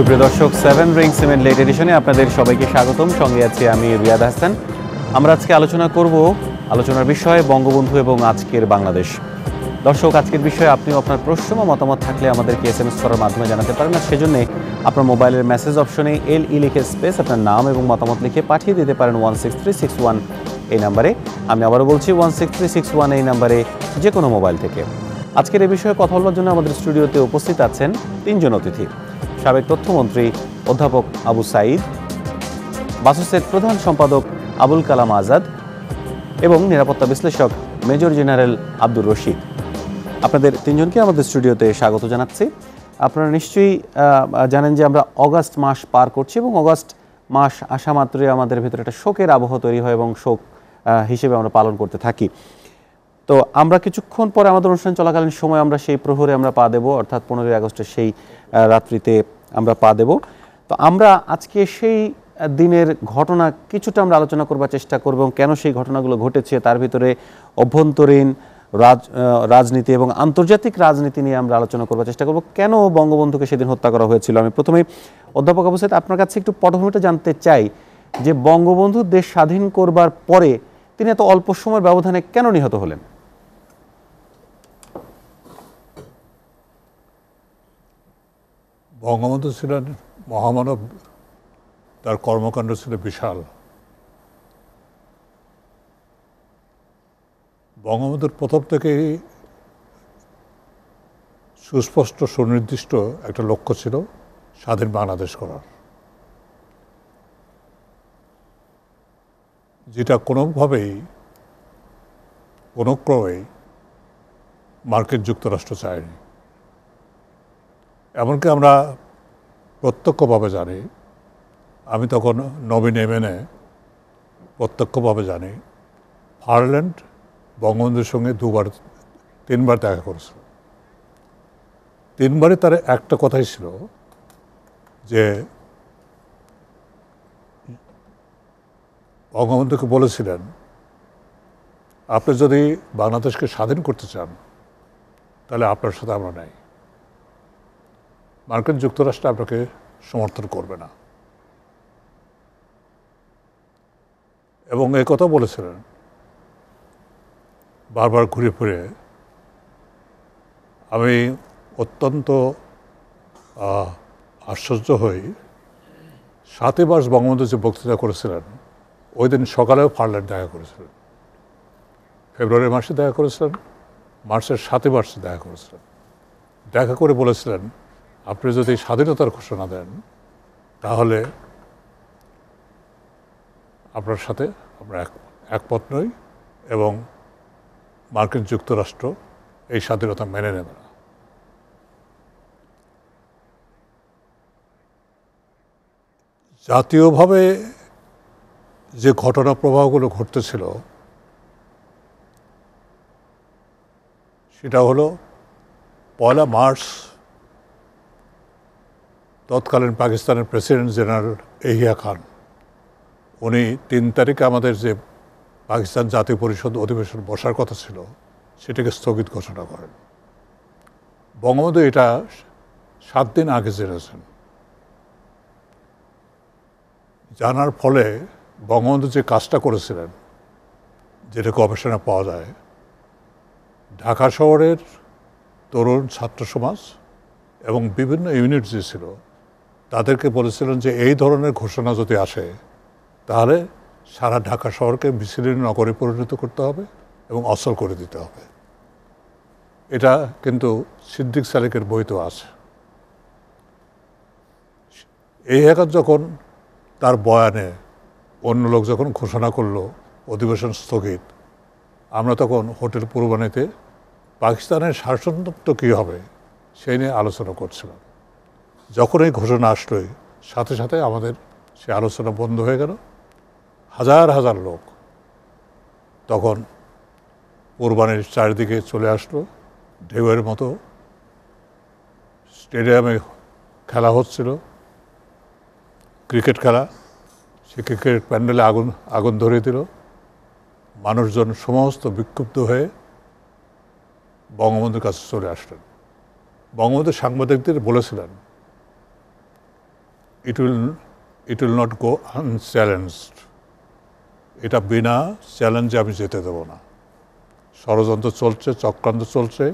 সুপ্রিয় দর্শক seven ring cement late এডিশনে আপনাদের সবাইকে স্বাগতম সঙ্গে আছি আমি রিয়াদ হাসান আমরা আজকে আলোচনা করব আলোচনার বিষয়ে বঙ্গবন্ধু এবং আজকের বাংলাদেশ দর্শক আজকের বিষয়ে আপনি আপনার প্রশ্ন বা মতামত থাকলে আমাদেরকে এস এম এস করার মাধ্যমে জানাতে পারেন আর সেজন্য আপনার মোবাইলের মেসেজ অপশনে এল ই লিখে স্পেস আপনার নাম এবং মতামত লিখে পাঠিয়ে দিতে পারেন one six three six one এই নাম্বারে আমি আবারও বলছি one six three six one এই নাম্বারে যে কোনো মোবাইল থেকে আজকের এ বিষয়ে কথা বলার জন্য আমাদের স্টুডিওতে উপস্থিত আছেন তিনজন অতিথি সাবেক তথ্যমন্ত্রী অধ্যাপক আবু সাইদ বাসুসের প্রধান সম্পাদক আবুল কালাম আজাদ এবং নিরাপত্তা বিশ্লেষক মেজর জেনারেল আব্দুর রশিদ আপনাদের তিনজনকে আমাদের স্টুডিওতে স্বাগত জানাচ্ছি আপনারা নিশ্চয়ই জানেন যে আমরা অগাস্ট মাস পার করছি এবং অগাস্ট মাস আসা মাত্রই আমাদের ভেতরে একটা শোকের আবহ তৈরি হয় এবং শোক হিসেবে আমরা পালন করতে থাকি তো আমরা কিছুক্ষণ পরে আমাদের অনুষ্ঠান চলাকালীন সময় আমরা সেই প্রহরে আমরা পা দেবো অর্থাৎ পনেরোই আগস্টের সেই রাত্রিতে আমরা পা দেব তো আমরা আজকে সেই দিনের ঘটনা কিছুটা আমরা আলোচনা করবার চেষ্টা করব এবং কেন সেই ঘটনাগুলো ঘটেছে তার ভিতরে অভ্যন্তরীণ রাজ রাজনীতি এবং আন্তর্জাতিক রাজনীতি নিয়ে আমরা আলোচনা করবার চেষ্টা করব কেন বঙ্গবন্ধুকে সেদিন হত্যা করা হয়েছিল আমি প্রথমে অধ্যাপক অবস্থায় আপনার কাছে একটু পটভূমিটা জানতে চাই যে বঙ্গবন্ধু দেশ স্বাধীন করবার পরে তিনি এত অল্প সময়ের ব্যবধানে কেন নিহত হলেন বঙ্গবন্ধু ছিলেন মহামানব তার কর্মকাণ্ড ছিল বিশাল বঙ্গবন্ধুর প্রথম থেকেই সুস্পষ্ট সুনির্দিষ্ট একটা লক্ষ্য ছিল স্বাধীন বাংলাদেশ করার যেটা কোনোভাবেই কোনো ক্রমেই মার্কিন যুক্তরাষ্ট্র চায়নি এমনকি আমরা প্রত্যক্ষভাবে জানি আমি তখন নবীন এমএনএ প্রত্যক্ষভাবে জানি হারল্যান্ড বঙ্গবন্ধুর সঙ্গে দুবার তিনবার দেখা করেছিল তিনবারই তার একটা কথাই ছিল যে বঙ্গবন্ধুকে বলেছিলেন আপনি যদি বাংলাদেশকে স্বাধীন করতে চান তাহলে আপনার সাথে আমরা নাই মার্কিন যুক্তরাষ্ট্র আপনাকে সমর্থন করবে না এবং এ কথা বলেছিলেন বারবার ঘুরে ফিরে আমি অত্যন্ত আশ্চর্য হই সাতই মার্চ বঙ্গবন্ধু যে বক্তৃতা করেছিলেন ওই দিন সকালেও ফার্ল্যান্ড দেখা করেছিলেন ফেব্রুয়ারি মাসে দেখা করেছিলেন মার্চের সাতই মার্চে দেখা করেছিলেন দেখা করে বলেছিলেন আপনি যদি স্বাধীনতার ঘোষণা দেন তাহলে আপনার সাথে আমরা এক একমত নই এবং মার্কিন যুক্তরাষ্ট্র এই স্বাধীনতা মেনে নেবে না জাতীয়ভাবে যে ঘটনা প্রবাহগুলো ঘটতেছিল সেটা হলো পয়লা মার্চ তৎকালীন পাকিস্তানের প্রেসিডেন্ট জেনারেল এহিয়া খান উনি তিন তারিখে আমাদের যে পাকিস্তান জাতীয় পরিষদ অধিবেশন বসার কথা ছিল সেটাকে স্থগিত ঘোষণা করেন বঙ্গবন্ধু এটা সাত দিন আগে জেনেছেন জানার ফলে বঙ্গবন্ধু যে কাজটা করেছিলেন যেটা গবেষণা পাওয়া যায় ঢাকা শহরের তরুণ ছাত্র সমাজ এবং বিভিন্ন ইউনিট যে ছিল তাদেরকে বলেছিলেন যে এই ধরনের ঘোষণা যদি আসে তাহলে সারা ঢাকা শহরকে মিছিলের নগরে পরিণত করতে হবে এবং অসল করে দিতে হবে এটা কিন্তু সিদ্দিক সালেকের বইতেও আছে এই একাত যখন তার বয়ানে অন্য লোক যখন ঘোষণা করলো অধিবেশন স্থগিত আমরা তখন হোটেল পূর্বাণীতে পাকিস্তানের শাসনত্ব কী হবে সেই নিয়ে আলোচনা করছিলাম যখন এই ঘোষণা আসলো সাথে সাথে আমাদের সে আলোচনা বন্ধ হয়ে গেল হাজার হাজার লোক তখন কোরবানির চারিদিকে চলে আসলো ঢেউয়ের মতো স্টেডিয়ামে খেলা হচ্ছিল ক্রিকেট খেলা সে ক্রিকেট প্যান্ডেলে আগুন আগুন ধরিয়ে দিল মানুষজন সমস্ত বিক্ষুব্ধ হয়ে বঙ্গবন্ধুর কাছে চলে আসলেন বঙ্গবন্ধু সাংবাদিকদের বলেছিলেন it will, it will not go unchallenged. এটা বিনা চ্যালেঞ্জে আমি যেতে দেব না ষড়যন্ত্র চলছে চক্রান্ত চলছে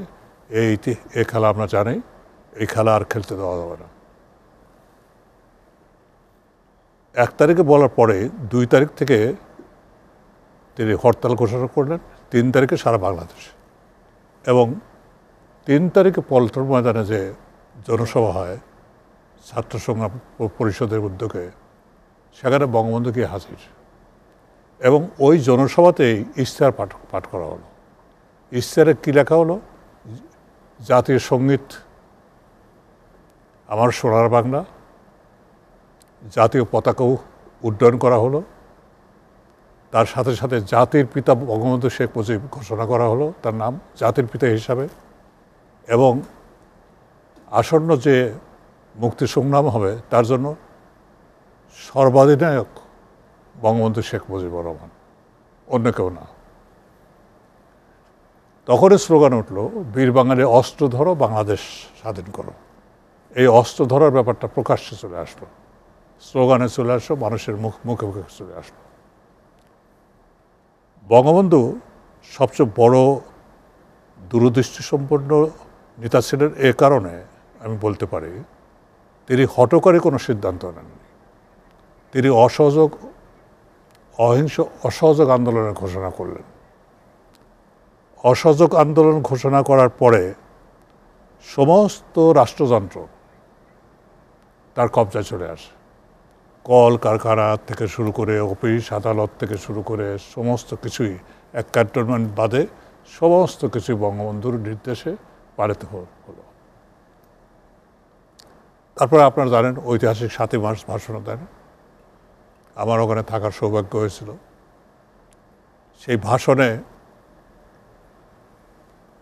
এই এ খেলা আমরা জানি এই খেলা আর খেলতে দেওয়া যাবে না এক তারিখে বলার পরে দুই তারিখ থেকে তিনি হরতাল ঘোষণা করলেন তিন তারিখে সারা বাংলাদেশ এবং তিন তারিখে পল্টন ময়দানে যে জনসভা হয় ছাত্র সংগ্রাম পরিষদের উদ্যোগে সেখানে বঙ্গবন্ধু গিয়ে হাজির এবং ওই জনসভাতেই ইস্তার পাঠ পাঠ করা হলো ইস্তারে কী লেখা হলো জাতীয় সঙ্গীত আমার সোনার বাংলা জাতীয় পতাকাও উড্ডয়ন করা হলো তার সাথে সাথে জাতির পিতা বঙ্গবন্ধু শেখ মুজিব ঘোষণা করা হলো তার নাম জাতির পিতা হিসাবে এবং আসন্ন যে মুক্তি সংগ্রাম হবে তার জন্য সর্বাধিনায়ক বঙ্গবন্ধু শেখ মুজিবুর রহমান অন্য কেউ না তখনই স্লোগান উঠল বীর বাঙালি অস্ত্র ধরো বাংলাদেশ স্বাধীন করো এই অস্ত্র ধরার ব্যাপারটা প্রকাশ্যে চলে আসলো স্লোগানে চলে আসলো মানুষের মুখ মুখে মুখে চলে আসলো বঙ্গবন্ধু সবচেয়ে বড় দূরদৃষ্টিসম্পন্ন নেতা ছিলেন এ কারণে আমি বলতে পারি তিনি হটকরে কোনো সিদ্ধান্ত নেননি তিনি অসহযোগ অহিংস অসহযোগ আন্দোলনের ঘোষণা করলেন অসহযোগ আন্দোলন ঘোষণা করার পরে সমস্ত রাষ্ট্রযন্ত্র তার কবজায় চলে আসে কল কারখানা থেকে শুরু করে অফিস আদালত থেকে শুরু করে সমস্ত কিছুই এক ক্যান্টনমেন্ট বাদে সমস্ত কিছু বঙ্গবন্ধুর নির্দেশে পালিত হলো তারপরে আপনারা জানেন ঐতিহাসিক সাতই মার্চ ভাষণ দেন আমার ওখানে থাকার সৌভাগ্য হয়েছিল সেই ভাষণে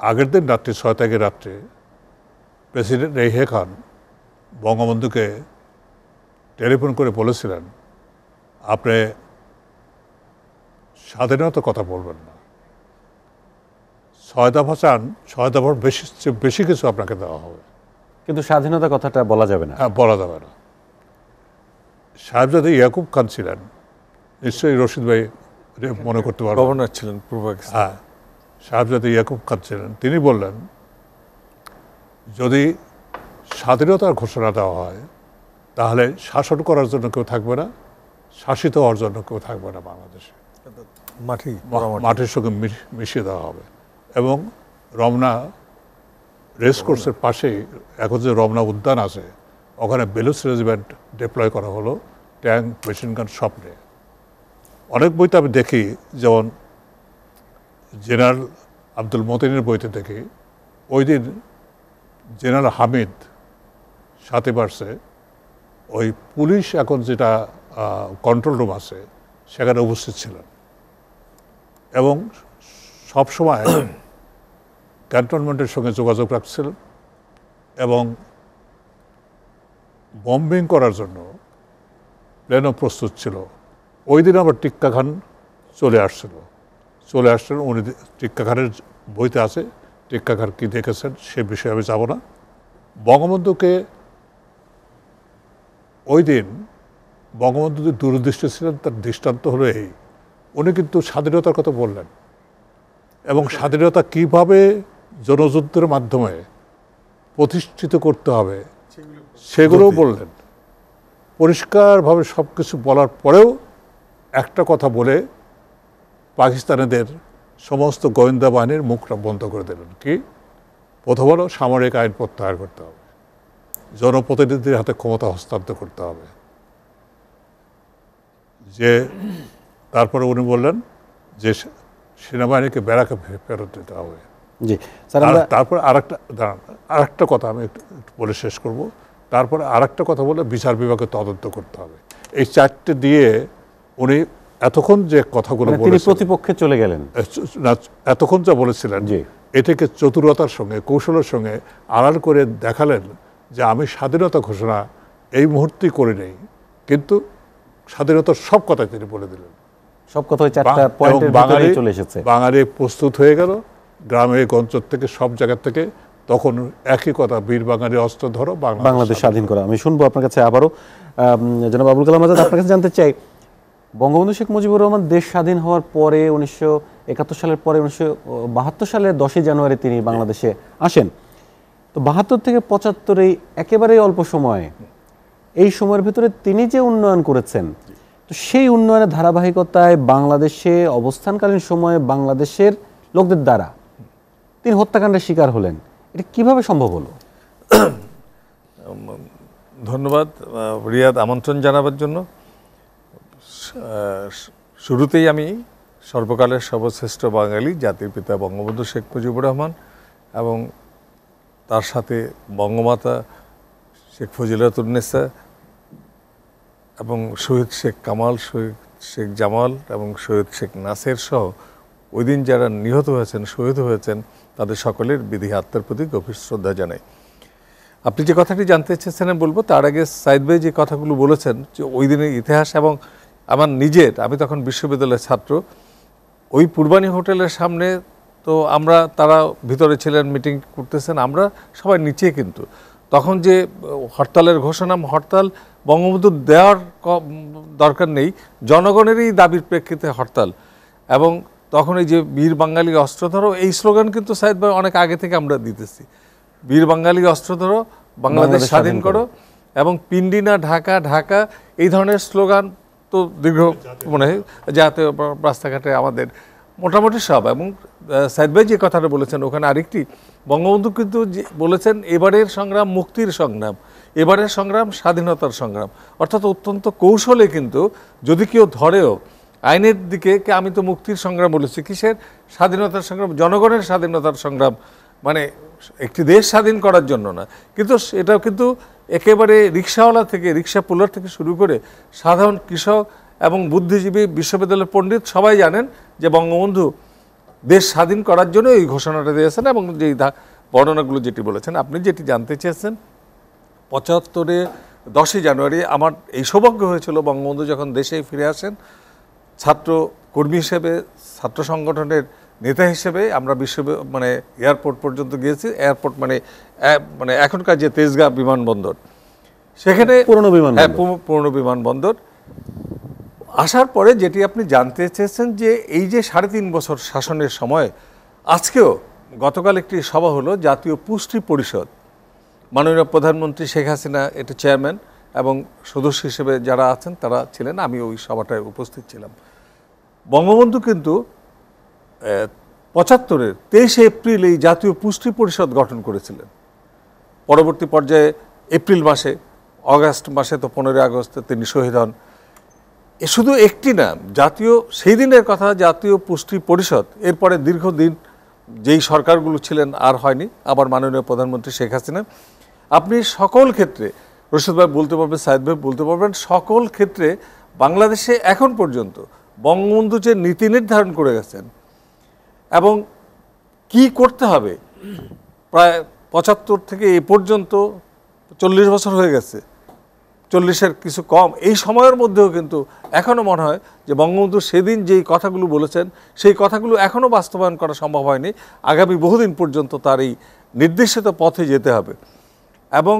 আগের দিন রাত্রি ছয় তারিখের রাত্রে প্রেসিডেন্ট রেহে খান বঙ্গবন্ধুকে টেলিফোন করে বলেছিলেন আপনি স্বাধীনতার কথা বলবেন না ছয় দফা চান ছয় দফার বেশি বেশি কিছু আপনাকে দেওয়া হবে কিন্তু স্বাধীনতা কথাটা বলা যাবে না হ্যাঁ, বলা যাবে না সাহেবজাদা ইয়াকুব খান ছিলেন নিশ্চয়ই রশিদ ভাই মনে করতে পারবেন গভর্নর ছিলেন পূর্ব হ্যাঁ সাহেবজাদা ইয়াকুব খান ছিলেন তিনি বললেন যদি স্বাধীনতার ঘোষণা দেওয়া হয় তাহলে শাসন করার জন্য কেউ থাকবে না শাসিত হওয়ার জন্য কেউ থাকবে না বাংলাদেশে মাটি মাটির সঙ্গে মিশিয়ে দেওয়া হবে এবং রমনা রেসকোর্সের পাশে এখন যে রমনা উদ্যান আছে ওখানে বেলুস রেজিমেন্ট ডিপ্লয় করা হলো ট্যাঙ্ক মেশিনগান স্বপ্নে অনেক বইতে আমি দেখি যেমন জেনারেল আব্দুল মতিনের বইতে দেখি ওই দিন জেনারেল হামিদ সাথে পারছে ওই পুলিশ এখন যেটা কন্ট্রোল রুম আছে সেখানে উপস্থিত ছিলেন এবং সবসময় ক্যান্টনমেন্টের সঙ্গে যোগাযোগ রাখছিল এবং বম্বিং করার জন্য প্ল্যানও প্রস্তুত ছিল ওই দিন আবার টিক্কা খান চলে আসছিল চলে আসছেন উনি টিক্কা খানের বইতে আছে টিক্কা খান কী দেখেছেন সে বিষয়ে আমি যাব না বঙ্গবন্ধুকে ওই দিন বঙ্গবন্ধু যে দূরদৃষ্টি ছিলেন তার দৃষ্টান্ত হলো এই উনি কিন্তু স্বাধীনতার কথা বললেন এবং স্বাধীনতা কীভাবে জনযুদ্ধের মাধ্যমে প্রতিষ্ঠিত করতে হবে সেগুলোও বললেন পরিষ্কারভাবে সব কিছু বলার পরেও একটা কথা বলে পাকিস্তানিদের সমস্ত গোয়েন্দা বাহিনীর মুখটা বন্ধ করে দিলেন কি প্রথম হলো সামরিক আইন প্রত্যাহার করতে হবে জনপ্রতিনিধিদের হাতে ক্ষমতা হস্তান্তর করতে হবে যে তারপরে উনি বললেন যে সেনাবাহিনীকে বেড়াকে ফেরত দিতে হবে জি স্যার তারপর আরেকটা আরেকটা কথা আমি একটু বলে শেষ করব তারপর আরেকটা কথা বলে বিচার বিভাগে তদন্ত করতে হবে এই চারটে দিয়ে উনি এতক্ষণ যে কথাগুলো মানে তিনি প্রতিপক্ষে চলে গেলেন এতক্ষণ যা বলেছিলেন এটাকে চতুরতার সঙ্গে কৌশলের সঙ্গে আড়াল করে দেখালেন যে আমি স্বাধীনতা ঘোষণা এই মুহূর্তেই করে নেই কিন্তু স্বাধীনতার সব কথাই তিনি বলে দিলেন সব কথা বাঙালি চলে এসেছে বাঙালি প্রস্তুত হয়ে গেল গ্রামে গঞ্জ থেকে সব জায়গা থেকে তখন একই কথা বীর বাঙালি অস্ত্র ধরো বাংলাদেশ স্বাধীন করা আমি শুনবো আপনার কাছে আবারও জনাব আবুল কালাম আজাদ আপনার কাছে জানতে চাই বঙ্গবন্ধু শেখ মুজিবুর রহমান দেশ স্বাধীন হওয়ার পরে উনিশশো একাত্তর সালের পরে উনিশশো বাহাত্তর সালের দশই জানুয়ারি তিনি বাংলাদেশে আসেন তো বাহাত্তর থেকে এই একেবারেই অল্প সময়ে এই সময়ের ভিতরে তিনি যে উন্নয়ন করেছেন তো সেই উন্নয়নের ধারাবাহিকতায় বাংলাদেশে অবস্থানকালীন সময়ে বাংলাদেশের লোকদের দ্বারা তিনি হত্যাকাণ্ডের শিকার হলেন এটা কিভাবে সম্ভব হলো ধন্যবাদ রিয়াদ আমন্ত্রণ জানাবার জন্য শুরুতেই আমি সর্বকালের সর্বশ্রেষ্ঠ বাঙালি জাতির পিতা বঙ্গবন্ধু শেখ মুজিবুর রহমান এবং তার সাথে বঙ্গমাতা শেখ ফজিলাতুন্নেসা এবং শহীদ শেখ কামাল শহীদ শেখ জামাল এবং শহীদ শেখ নাসের সহ ওই দিন যারা নিহত হয়েছেন শহীদ হয়েছেন তাদের সকলের বিধি আত্মার প্রতি গভীর শ্রদ্ধা জানাই আপনি যে কথাটি জানতে চেয়েছেন আমি বলবো তার আগে সাইদ ভাই যে কথাগুলো বলেছেন যে ওই দিনের ইতিহাস এবং আমার নিজের আমি তখন বিশ্ববিদ্যালয়ের ছাত্র ওই পূর্বাণী হোটেলের সামনে তো আমরা তারা ভিতরে ছিলেন মিটিং করতেছেন আমরা সবাই নিচে কিন্তু তখন যে হরতালের ঘোষণা হরতাল বঙ্গবন্ধু দেওয়ার দরকার নেই জনগণেরই দাবির প্রেক্ষিতে হরতাল এবং তখন এই যে বীর বাঙালি অস্ত্র ধরো এই স্লোগান কিন্তু সাহেদ ভাই অনেক আগে থেকে আমরা দিতেছি বীর বাঙালি অস্ত্র ধরো বাংলাদেশ স্বাধীন করো এবং পিন্ডিনা ঢাকা ঢাকা এই ধরনের স্লোগান তো দীর্ঘ হয় যাতে মানে রাস্তাঘাটে আমাদের মোটামুটি সব এবং সাইদ ভাই যে কথাটা বলেছেন ওখানে আরেকটি বঙ্গবন্ধু কিন্তু বলেছেন এবারের সংগ্রাম মুক্তির সংগ্রাম এবারের সংগ্রাম স্বাধীনতার সংগ্রাম অর্থাৎ অত্যন্ত কৌশলে কিন্তু যদি কেউ ধরেও আইনের দিকে আমি তো মুক্তির সংগ্রাম বলেছি কিসের স্বাধীনতার সংগ্রাম জনগণের স্বাধীনতার সংগ্রাম মানে একটি দেশ স্বাধীন করার জন্য না কিন্তু এটা কিন্তু একেবারে রিক্সাওয়ালা থেকে রিক্সা পুলার থেকে শুরু করে সাধারণ কৃষক এবং বুদ্ধিজীবী বিশ্ববিদ্যালয়ের পণ্ডিত সবাই জানেন যে বঙ্গবন্ধু দেশ স্বাধীন করার জন্য এই ঘোষণাটা দিয়েছেন এবং যে বর্ণনাগুলো যেটি বলেছেন আপনি যেটি জানতে চেয়েছেন পঁচাত্তরে দশই জানুয়ারি আমার এই সৌভাগ্য হয়েছিল বঙ্গবন্ধু যখন দেশে ফিরে আসেন ছাত্র কর্মী হিসেবে ছাত্র সংগঠনের নেতা হিসেবে আমরা বিশ্ব মানে এয়ারপোর্ট পর্যন্ত গিয়েছি এয়ারপোর্ট মানে মানে এখনকার যে তেজগাঁ বিমানবন্দর সেখানে পুরনো বিমান হ্যাঁ পুরনো বিমানবন্দর আসার পরে যেটি আপনি জানতে চেয়েছেন যে এই যে সাড়ে তিন বছর শাসনের সময় আজকেও গতকাল একটি সভা হলো জাতীয় পুষ্টি পরিষদ মাননীয় প্রধানমন্ত্রী শেখ হাসিনা এটা চেয়ারম্যান এবং সদস্য হিসেবে যারা আছেন তারা ছিলেন আমি ওই সভাটায় উপস্থিত ছিলাম বঙ্গবন্ধু কিন্তু পঁচাত্তরের তেইশে এপ্রিল এই জাতীয় পুষ্টি পরিষদ গঠন করেছিলেন পরবর্তী পর্যায়ে এপ্রিল মাসে অগাস্ট মাসে তো পনেরোই আগস্টে তিনি শহীদ হন এ শুধু একটি না জাতীয় সেই দিনের কথা জাতীয় পুষ্টি পরিষদ এরপরে দীর্ঘদিন যেই সরকারগুলো ছিলেন আর হয়নি আবার মাননীয় প্রধানমন্ত্রী শেখ হাসিনা আপনি সকল ক্ষেত্রে রশিদ ভাই বলতে পারবেন সাহেদ ভাই বলতে পারবেন সকল ক্ষেত্রে বাংলাদেশে এখন পর্যন্ত বঙ্গবন্ধু যে নীতি নির্ধারণ করে গেছেন এবং কি করতে হবে প্রায় পঁচাত্তর থেকে এ পর্যন্ত চল্লিশ বছর হয়ে গেছে চল্লিশের কিছু কম এই সময়ের মধ্যেও কিন্তু এখনও মনে হয় যে বঙ্গবন্ধু সেদিন যেই কথাগুলো বলেছেন সেই কথাগুলো এখনও বাস্তবায়ন করা সম্ভব হয়নি আগামী বহুদিন পর্যন্ত তার এই নির্দেশিত পথে যেতে হবে এবং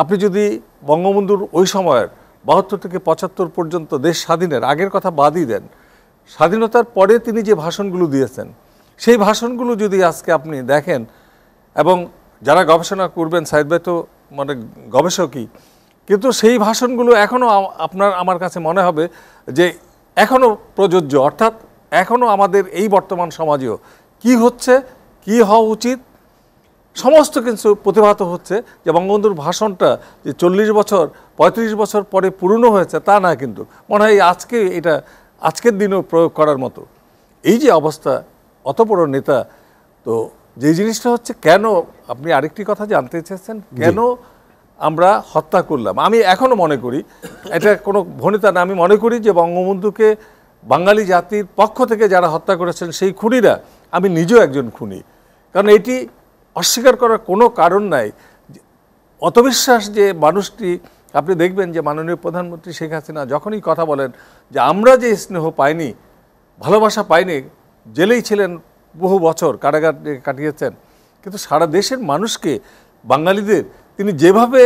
আপনি যদি বঙ্গবন্ধুর ওই সময়ের বাহাত্তর থেকে পঁচাত্তর পর্যন্ত দেশ স্বাধীনের আগের কথা বাদই দেন স্বাধীনতার পরে তিনি যে ভাষণগুলো দিয়েছেন সেই ভাষণগুলো যদি আজকে আপনি দেখেন এবং যারা গবেষণা করবেন সাইদ ভাই তো মানে গবেষকই কিন্তু সেই ভাষণগুলো এখনও আপনার আমার কাছে মনে হবে যে এখনও প্রযোজ্য অর্থাৎ এখনও আমাদের এই বর্তমান সমাজেও কি হচ্ছে কি হওয়া উচিত সমস্ত কিছু প্রতিভাত হচ্ছে যে বঙ্গবন্ধুর ভাষণটা যে চল্লিশ বছর ৩৫ বছর পরে পূর্ণ হয়েছে তা না কিন্তু মনে হয় আজকে এটা আজকের দিনেও প্রয়োগ করার মতো এই যে অবস্থা অত বড় নেতা তো যে জিনিসটা হচ্ছে কেন আপনি আরেকটি কথা জানতে চেয়েছেন কেন আমরা হত্যা করলাম আমি এখনও মনে করি এটা কোনো ভনিতা না আমি মনে করি যে বঙ্গবন্ধুকে বাঙালি জাতির পক্ষ থেকে যারা হত্যা করেছেন সেই খুনিরা আমি নিজেও একজন খুনি কারণ এটি অস্বীকার করার কোনো কারণ নাই অতবিশ্বাস যে মানুষটি আপনি দেখবেন যে মাননীয় প্রধানমন্ত্রী শেখ হাসিনা যখনই কথা বলেন যে আমরা যে স্নেহ পাইনি ভালোবাসা পাইনি জেলেই ছিলেন বহু বছর কারাগার কাটিয়েছেন কিন্তু সারা দেশের মানুষকে বাঙালিদের তিনি যেভাবে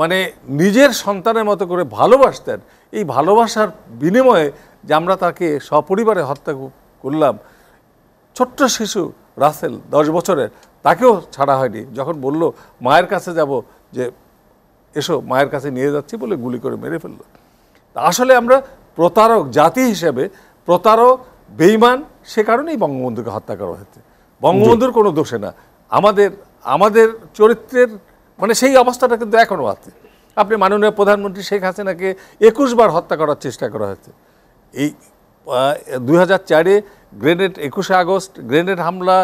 মানে নিজের সন্তানের মতো করে ভালোবাসতেন এই ভালোবাসার বিনিময়ে যে আমরা তাকে সপরিবারে হত্যা করলাম ছোট্ট শিশু রাসেল দশ বছরের তাকেও ছাড়া হয়নি যখন বলল মায়ের কাছে যাব যে এসো মায়ের কাছে নিয়ে যাচ্ছি বলে গুলি করে মেরে ফেললো আসলে আমরা প্রতারক জাতি হিসেবে প্রতারক বেইমান সে কারণেই বঙ্গবন্ধুকে হত্যা করা হয়েছে বঙ্গবন্ধুর কোনো দোষে না আমাদের আমাদের চরিত্রের মানে সেই অবস্থাটা কিন্তু এখনও আছে আপনি মাননীয় প্রধানমন্ত্রী শেখ হাসিনাকে একুশবার হত্যা করার চেষ্টা করা হয়েছে এই দুই হাজার চারে গ্রেনেড একুশে আগস্ট গ্রেনেড হামলা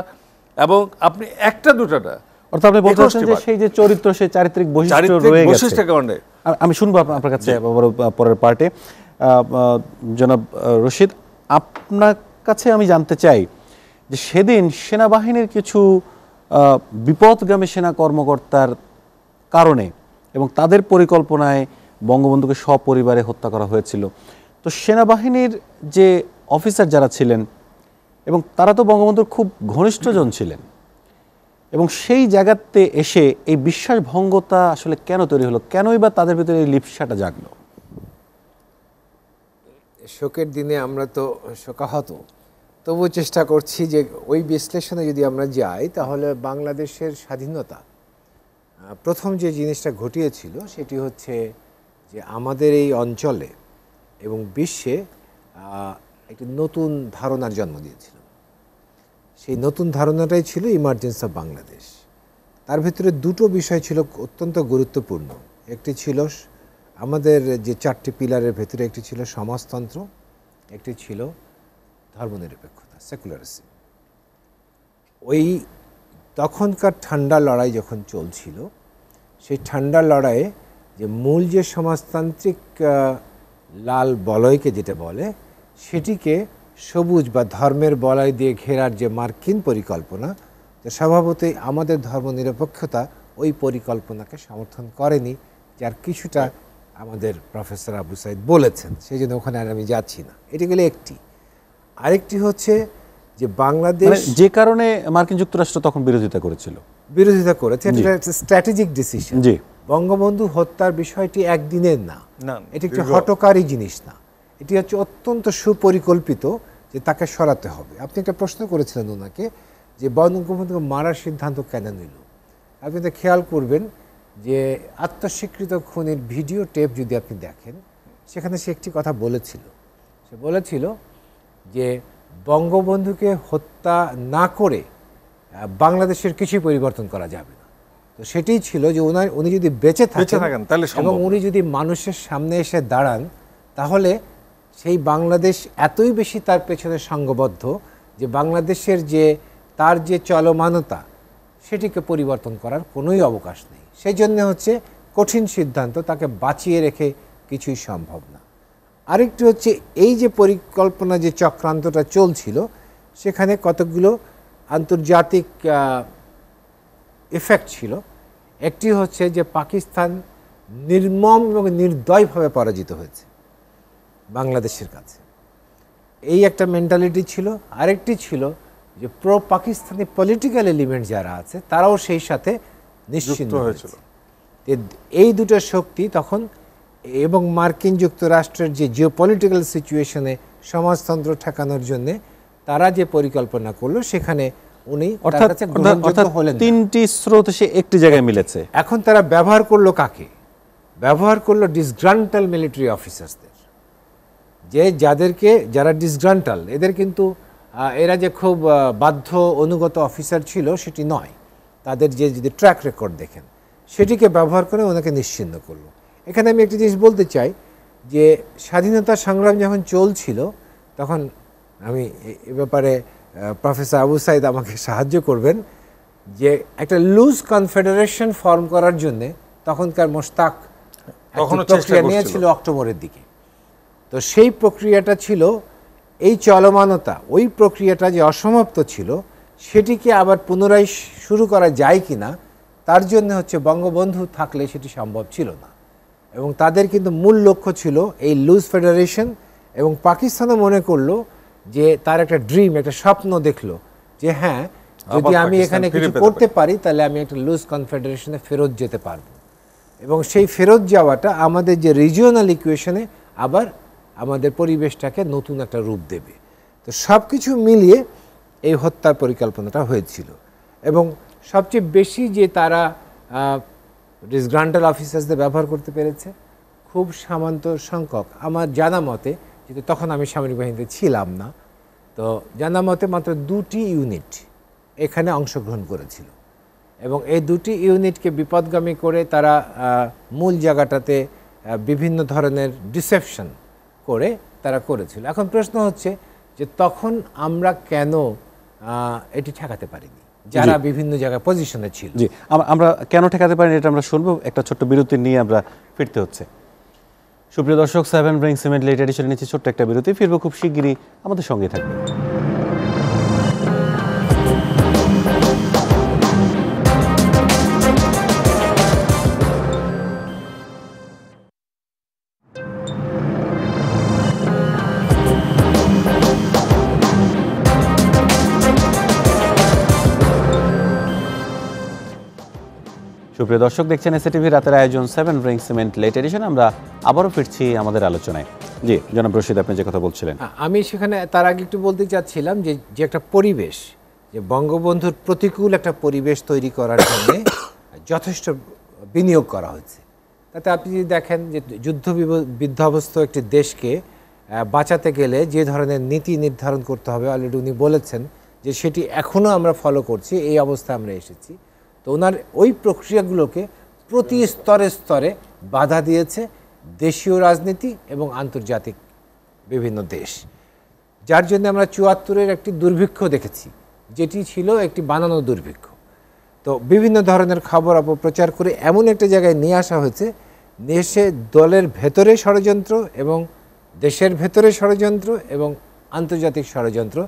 এবং আপনি একটা দুটাটা অর্থাৎ আপনি বলতে যে সেই যে চরিত্র সেই চারিত্রিক বৈশিষ্ট্য রয়ে গেছে বৈশিষ্ট্য কারণে আমি শুনবো আপনার কাছে পরের পার্টে জনাব রশিদ আপনার কাছে আমি জানতে চাই যে সেদিন সেনাবাহিনীর কিছু বিপদগামী সেনা কর্মকর্তার কারণে এবং তাদের পরিকল্পনায় বঙ্গবন্ধুকে সপরিবারে হত্যা করা হয়েছিল তো সেনাবাহিনীর যে অফিসার যারা ছিলেন এবং তারা তো বঙ্গবন্ধুর খুব ঘনিষ্ঠজন ছিলেন এবং সেই জায়গাতে এসে এই বিশ্বাসভঙ্গতা আসলে কেন তৈরি হলো কেনই বা তাদের ভিতরে এই লিপসাটা জাগলো শোকের দিনে আমরা তো শোকাহত তবু চেষ্টা করছি যে ওই বিশ্লেষণে যদি আমরা যাই তাহলে বাংলাদেশের স্বাধীনতা প্রথম যে জিনিসটা ঘটিয়েছিল সেটি হচ্ছে যে আমাদের এই অঞ্চলে এবং বিশ্বে একটি নতুন ধারণার জন্ম দিয়েছিল সেই নতুন ধারণাটাই ছিল ইমার্জেন্স অফ বাংলাদেশ তার ভিতরে দুটো বিষয় ছিল অত্যন্ত গুরুত্বপূর্ণ একটি ছিল আমাদের যে চারটি পিলারের ভেতরে একটি ছিল সমাজতন্ত্র একটি ছিল ধর্মনিরপেক্ষতা সেকুলারিজম ওই তখনকার ঠান্ডা লড়াই যখন চলছিল সেই ঠান্ডা লড়াইয়ে যে মূল যে সমাজতান্ত্রিক লাল বলয়কে যেটা বলে সেটিকে সবুজ বা ধর্মের বলয় দিয়ে ঘেরার যে মার্কিন পরিকল্পনা স্বভাবতই আমাদের ধর্মনিরপেক্ষতা ওই পরিকল্পনাকে সমর্থন করেনি যার কিছুটা আমাদের প্রফেসর আবু সাইদ বলেছেন সেই জন্য ওখানে আর আমি যাচ্ছি না এটি গেলে একটি আরেকটি হচ্ছে যে বাংলাদেশ মানে যে কারণে মার্কিন যুক্তরাষ্ট্র তখন বিরোধিতা করেছিল বিরোধিতা করেছে এটা স্ট্র্যাটেজিক ডিসিশন বঙ্গবন্ধু হত্যার বিষয়টি একদিনের না এটি একটি হটকারী জিনিস না এটি হচ্ছে অত্যন্ত সুপরিকল্পিত যে তাকে সরাতে হবে আপনি একটা প্রশ্ন করেছিলেন ওনাকে যে বন মারার সিদ্ধান্ত কেন নিল আপনি তো খেয়াল করবেন যে আত্মস্বীকৃত খুনের ভিডিও টেপ যদি আপনি দেখেন সেখানে সে একটি কথা বলেছিল সে বলেছিল যে বঙ্গবন্ধুকে হত্যা না করে বাংলাদেশের কিছুই পরিবর্তন করা যাবে না তো সেটাই ছিল যে ওনার উনি যদি বেঁচে থাকেন তাহলে এবং উনি যদি মানুষের সামনে এসে দাঁড়ান তাহলে সেই বাংলাদেশ এতই বেশি তার পেছনে সঙ্গবদ্ধ যে বাংলাদেশের যে তার যে চলমানতা সেটিকে পরিবর্তন করার কোনোই অবকাশ নেই সেই জন্য হচ্ছে কঠিন সিদ্ধান্ত তাকে বাঁচিয়ে রেখে কিছুই সম্ভব না আরেকটি হচ্ছে এই যে পরিকল্পনা যে চক্রান্তটা চলছিল সেখানে কতগুলো আন্তর্জাতিক এফেক্ট ছিল একটি হচ্ছে যে পাকিস্তান নির্মম এবং নির্দয়ভাবে পরাজিত হয়েছে বাংলাদেশের কাছে এই একটা মেন্টালিটি ছিল আরেকটি ছিল যে প্রো পাকিস্তানি পলিটিক্যাল এলিমেন্ট যারা আছে তারাও সেই সাথে নিশ্চিন্ত হয়েছিল এই দুটো শক্তি তখন এবং মার্কিন যুক্তরাষ্ট্রের যে পলিটিক্যাল সিচুয়েশনে সমাজতন্ত্র ঠেকানোর জন্যে তারা যে পরিকল্পনা করলো সেখানে উনি অর্থাৎ তিনটি স্রোত সে একটি জায়গায় মিলেছে এখন তারা ব্যবহার করলো কাকে ব্যবহার করলো ডিসগ্রান্টাল মিলিটারি অফিসারসদের যে যাদেরকে যারা ডিসগ্রান্টাল এদের কিন্তু এরা যে খুব বাধ্য অনুগত অফিসার ছিল সেটি নয় তাদের যে যদি ট্র্যাক রেকর্ড দেখেন সেটিকে ব্যবহার করে ওনাকে নিশ্চিন্ন করলো এখানে আমি একটি জিনিস বলতে চাই যে স্বাধীনতা সংগ্রাম যখন চলছিল তখন আমি এ ব্যাপারে প্রফেসর আবু সাইদ আমাকে সাহায্য করবেন যে একটা লুজ কনফেডারেশন ফর্ম করার জন্যে তখনকার মোস্তাক নিয়েছিল অক্টোবরের দিকে তো সেই প্রক্রিয়াটা ছিল এই চলমানতা ওই প্রক্রিয়াটা যে অসমাপ্ত ছিল সেটিকে আবার পুনরায় শুরু করা যায় কি না তার জন্য হচ্ছে বঙ্গবন্ধু থাকলে সেটি সম্ভব ছিল না এবং তাদের কিন্তু মূল লক্ষ্য ছিল এই লুজ ফেডারেশন এবং পাকিস্তানও মনে করলো যে তার একটা ড্রিম একটা স্বপ্ন দেখলো যে হ্যাঁ যদি আমি এখানে কিছু করতে পারি তাহলে আমি একটা লুজ কনফেডারেশনে ফেরত যেতে পারবো এবং সেই ফেরত যাওয়াটা আমাদের যে রিজিওনাল ইকুয়েশনে আবার আমাদের পরিবেশটাকে নতুন একটা রূপ দেবে তো সব কিছু মিলিয়ে এই হত্যার পরিকল্পনাটা হয়েছিল এবং সবচেয়ে বেশি যে তারা ডিসগ্রান্টাল অফিসার্সদের ব্যবহার করতে পেরেছে খুব সামান্ত সংখ্যক আমার জানা মতে যেহেতু তখন আমি সামরিক বাহিনীতে ছিলাম না তো জানা মতে মাত্র দুটি ইউনিট এখানে অংশগ্রহণ করেছিল এবং এই দুটি ইউনিটকে বিপদগামী করে তারা মূল জায়গাটাতে বিভিন্ন ধরনের ডিসেপশন করে তারা করেছিল এখন প্রশ্ন হচ্ছে যে তখন আমরা কেন এটি ঠেকাতে পারিনি যারা বিভিন্ন জায়গায় পজিশনে ছিল জি আমরা কেন ঠেকাতে পারিনি এটা আমরা শুনবো একটা ছোট্ট বিরতি নিয়ে আমরা ফিরতে হচ্ছে সুপ্রিয় দর্শক সেভেন ব্রিং সিমেন্ট লেট এডিশন নিচ্ছে ছোট্ট একটা বিরতি ফিরবো খুব শিগগিরই আমাদের সঙ্গে থাকবে সুপ্রিয় দর্শক দেখছেন এস টিভি রাতের আয়োজন সেভেন ব্রিং সিমেন্ট লেট এডিশন আমরা আবারও ফিরছি আমাদের আলোচনায় জি জনাব রশিদ আপনি যে কথা বলছিলেন আমি সেখানে তার আগে একটু বলতে চাচ্ছিলাম যে যে একটা পরিবেশ যে বঙ্গবন্ধুর প্রতিকূল একটা পরিবেশ তৈরি করার জন্য যথেষ্ট বিনিয়োগ করা হয়েছে তাতে আপনি যদি দেখেন যে যুদ্ধ বিধ্বস্ত একটি দেশকে বাঁচাতে গেলে যে ধরনের নীতি নির্ধারণ করতে হবে অলরেডি উনি বলেছেন যে সেটি এখনও আমরা ফলো করছি এই অবস্থায় আমরা এসেছি তো ওনার ওই প্রক্রিয়াগুলোকে প্রতি স্তরে স্তরে বাধা দিয়েছে দেশীয় রাজনীতি এবং আন্তর্জাতিক বিভিন্ন দেশ যার জন্য আমরা চুয়াত্তরের একটি দুর্ভিক্ষ দেখেছি যেটি ছিল একটি বানানো দুর্ভিক্ষ তো বিভিন্ন ধরনের খবর অপপ্রচার করে এমন একটা জায়গায় নিয়ে আসা হয়েছে দেশে দলের ভেতরে ষড়যন্ত্র এবং দেশের ভেতরে ষড়যন্ত্র এবং আন্তর্জাতিক ষড়যন্ত্র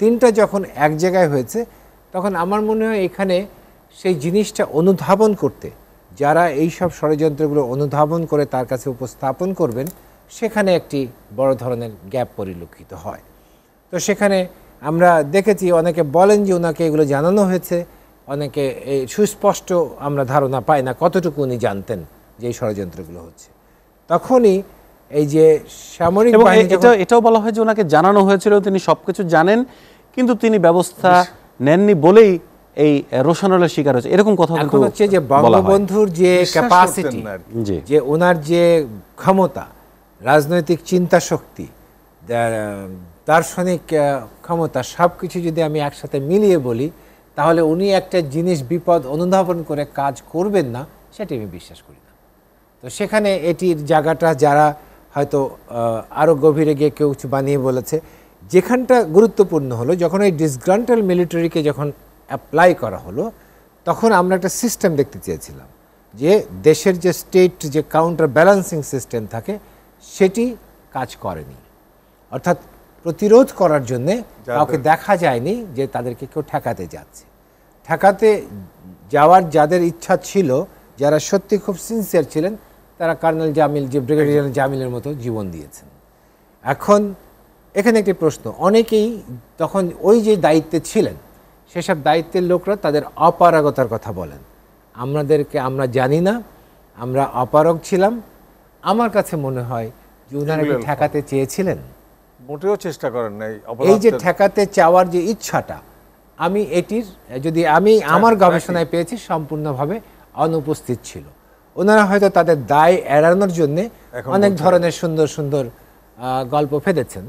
তিনটা যখন এক জায়গায় হয়েছে তখন আমার মনে হয় এখানে সেই জিনিসটা অনুধাবন করতে যারা এই সব ষড়যন্ত্রগুলো অনুধাবন করে তার কাছে উপস্থাপন করবেন সেখানে একটি বড় ধরনের গ্যাপ পরিলক্ষিত হয় তো সেখানে আমরা দেখেছি অনেকে বলেন যে ওনাকে এগুলো জানানো হয়েছে অনেকে এই সুস্পষ্ট আমরা ধারণা পাই না কতটুকু উনি জানতেন যে এই ষড়যন্ত্রগুলো হচ্ছে তখনই এই যে সামরিক এটাও বলা হয় যে ওনাকে জানানো হয়েছিল তিনি সবকিছু জানেন কিন্তু তিনি ব্যবস্থা নেননি বলেই এই রোশনালের শিকার হয়েছে এরকম কথা এখন হচ্ছে যে বঙ্গবন্ধুর যে ক্যাপাসিটি যে ওনার যে ক্ষমতা রাজনৈতিক চিন্তা শক্তি দার্শনিক ক্ষমতা সব কিছু যদি আমি একসাথে মিলিয়ে বলি তাহলে উনি একটা জিনিস বিপদ অনুধাবন করে কাজ করবেন না সেটি আমি বিশ্বাস করি না তো সেখানে এটির জায়গাটা যারা হয়তো আরও গভীরে গিয়ে কেউ কিছু বানিয়ে বলেছে যেখানটা গুরুত্বপূর্ণ হলো যখন ওই ডিসগ্রান্টাল মিলিটারিকে যখন অ্যাপ্লাই করা হলো তখন আমরা একটা সিস্টেম দেখতে চেয়েছিলাম যে দেশের যে স্টেট যে কাউন্টার ব্যালেন্সিং সিস্টেম থাকে সেটি কাজ করেনি অর্থাৎ প্রতিরোধ করার জন্যে কাউকে দেখা যায়নি যে তাদেরকে কেউ ঠেকাতে যাচ্ছে ঠেকাতে যাওয়ার যাদের ইচ্ছা ছিল যারা সত্যি খুব সিনসিয়ার ছিলেন তারা কর্নেল জামিল যে ব্রিগেডিয়ার জামিলের মতো জীবন দিয়েছেন এখন এখানে একটি প্রশ্ন অনেকেই তখন ওই যে দায়িত্বে ছিলেন সেসব দায়িত্বের লোকরা তাদের অপারগতার কথা বলেন আমাদেরকে আমরা জানি না আমরা অপারগ ছিলাম আমার কাছে মনে হয় যে উনারা ঠেকাতে চেয়েছিলেন মোটেও চেষ্টা করেন নাই এই যে ঠেকাতে চাওয়ার যে ইচ্ছাটা আমি এটির যদি আমি আমার গবেষণায় পেয়েছি সম্পূর্ণভাবে অনুপস্থিত ছিল ওনারা হয়তো তাদের দায় এড়ানোর জন্যে অনেক ধরনের সুন্দর সুন্দর গল্প ফেদেছেন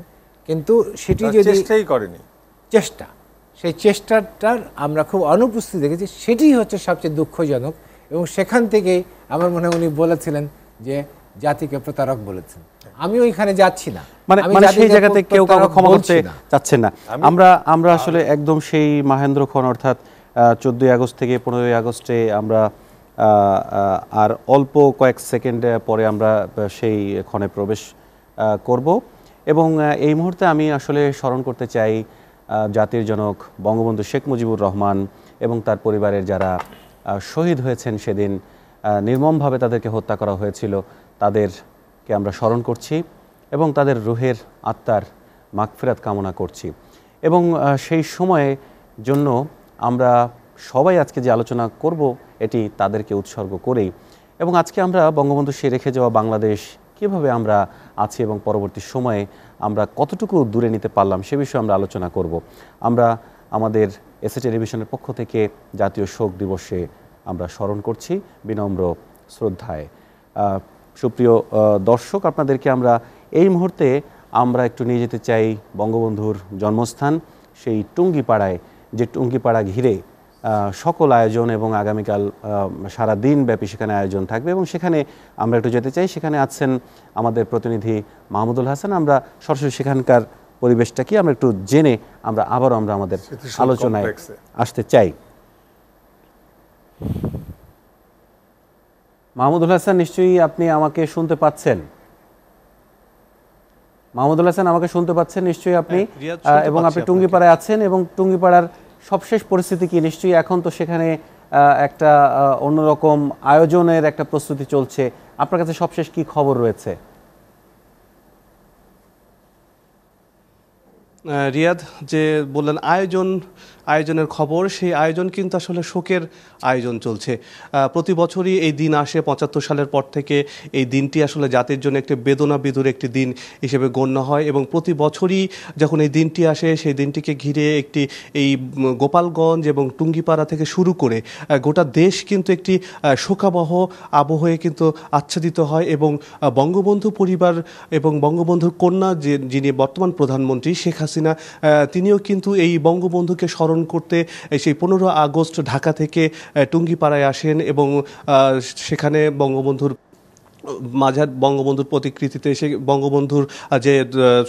কিন্তু সেটি যদি চেষ্টাই করেনি চেষ্টা সেই চেষ্টাটার আমরা খুব অনুপস্থিত দেখেছি সেটি হচ্ছে সবচেয়ে দুঃখজনক এবং সেখান থেকে আমার মনে উনি বলেছিলেন যে জাতিকে প্রতারক বলেছেন আমি ওইখানে যাচ্ছি না মানে মানে সেই জায়গাতে কেউ কাউকে ক্ষমা করতে যাচ্ছেন না আমরা আমরা আসলে একদম সেই মহেন্দ্রক্ষণ অর্থাৎ চোদ্দোই আগস্ট থেকে পনেরোই আগস্টে আমরা আর অল্প কয়েক সেকেন্ড পরে আমরা সেই ক্ষণে প্রবেশ করব এবং এই মুহূর্তে আমি আসলে স্মরণ করতে চাই জাতির জনক বঙ্গবন্ধু শেখ মুজিবুর রহমান এবং তার পরিবারের যারা শহীদ হয়েছেন সেদিন নির্মমভাবে তাদেরকে হত্যা করা হয়েছিল তাদেরকে আমরা স্মরণ করছি এবং তাদের রুহের আত্মার মাগফিরাত কামনা করছি এবং সেই সময়ে জন্য আমরা সবাই আজকে যে আলোচনা করব এটি তাদেরকে উৎসর্গ করেই এবং আজকে আমরা বঙ্গবন্ধু সে রেখে যাওয়া বাংলাদেশ কিভাবে আমরা আছি এবং পরবর্তী সময়ে আমরা কতটুকু দূরে নিতে পারলাম সে বিষয়ে আমরা আলোচনা করব আমরা আমাদের এসএ টেলিভিশনের পক্ষ থেকে জাতীয় শোক দিবসে আমরা স্মরণ করছি বিনম্র শ্রদ্ধায় সুপ্রিয় দর্শক আপনাদেরকে আমরা এই মুহূর্তে আমরা একটু নিয়ে যেতে চাই বঙ্গবন্ধুর জন্মস্থান সেই টুঙ্গিপাড়ায় যে টুঙ্গিপাড়া ঘিরে সকল আয়োজন এবং আগামীকাল সারা দিন ব্যাপী সেখানে আয়োজন থাকবে এবং সেখানে আমরা একটু যেতে চাই সেখানে আছেন আমাদের প্রতিনিধি মাহমুদুল হাসান আমরা সরাসরি সেখানকার পরিবেশটা কি আমরা একটু জেনে আমরা আবারও আমরা আমাদের আলোচনায় আসতে চাই মাহমুদুল হাসান নিশ্চয়ই আপনি আমাকে শুনতে পাচ্ছেন মাহমুদুল হাসান আমাকে শুনতে পাচ্ছেন নিশ্চয়ই আপনি হ্যাঁ, এবং আপনি টুঙ্গিপাড়ায় আছেন এবং টুঙ্গিপাড়ার সবশেষ পরিস্থিতি কি নিশ্চয়ই এখন তো সেখানে একটা অন্যরকম আয়োজনের একটা প্রস্তুতি চলছে আপনার কাছে সবশেষ কি খবর রয়েছে রিয়াদ যে বললেন আয়োজন আয়োজনের খবর সেই আয়োজন কিন্তু আসলে শোকের আয়োজন চলছে প্রতি বছরই এই দিন আসে পঁচাত্তর সালের পর থেকে এই দিনটি আসলে জাতির জন্য একটি বেদনা বিদুর একটি দিন হিসেবে গণ্য হয় এবং প্রতি বছরই যখন এই দিনটি আসে সেই দিনটিকে ঘিরে একটি এই গোপালগঞ্জ এবং টুঙ্গিপাড়া থেকে শুরু করে গোটা দেশ কিন্তু একটি শোকাবহ আবহে কিন্তু আচ্ছাদিত হয় এবং বঙ্গবন্ধু পরিবার এবং বঙ্গবন্ধুর কন্যা যে যিনি বর্তমান প্রধানমন্ত্রী শেখ হাসিনা তিনিও কিন্তু এই বঙ্গবন্ধুকে স্মরণ স্মরণ করতে সেই পনেরো আগস্ট ঢাকা থেকে টুঙ্গিপাড়ায় আসেন এবং সেখানে বঙ্গবন্ধুর মাঝার বঙ্গবন্ধুর প্রতিকৃতিতে সেই বঙ্গবন্ধুর যে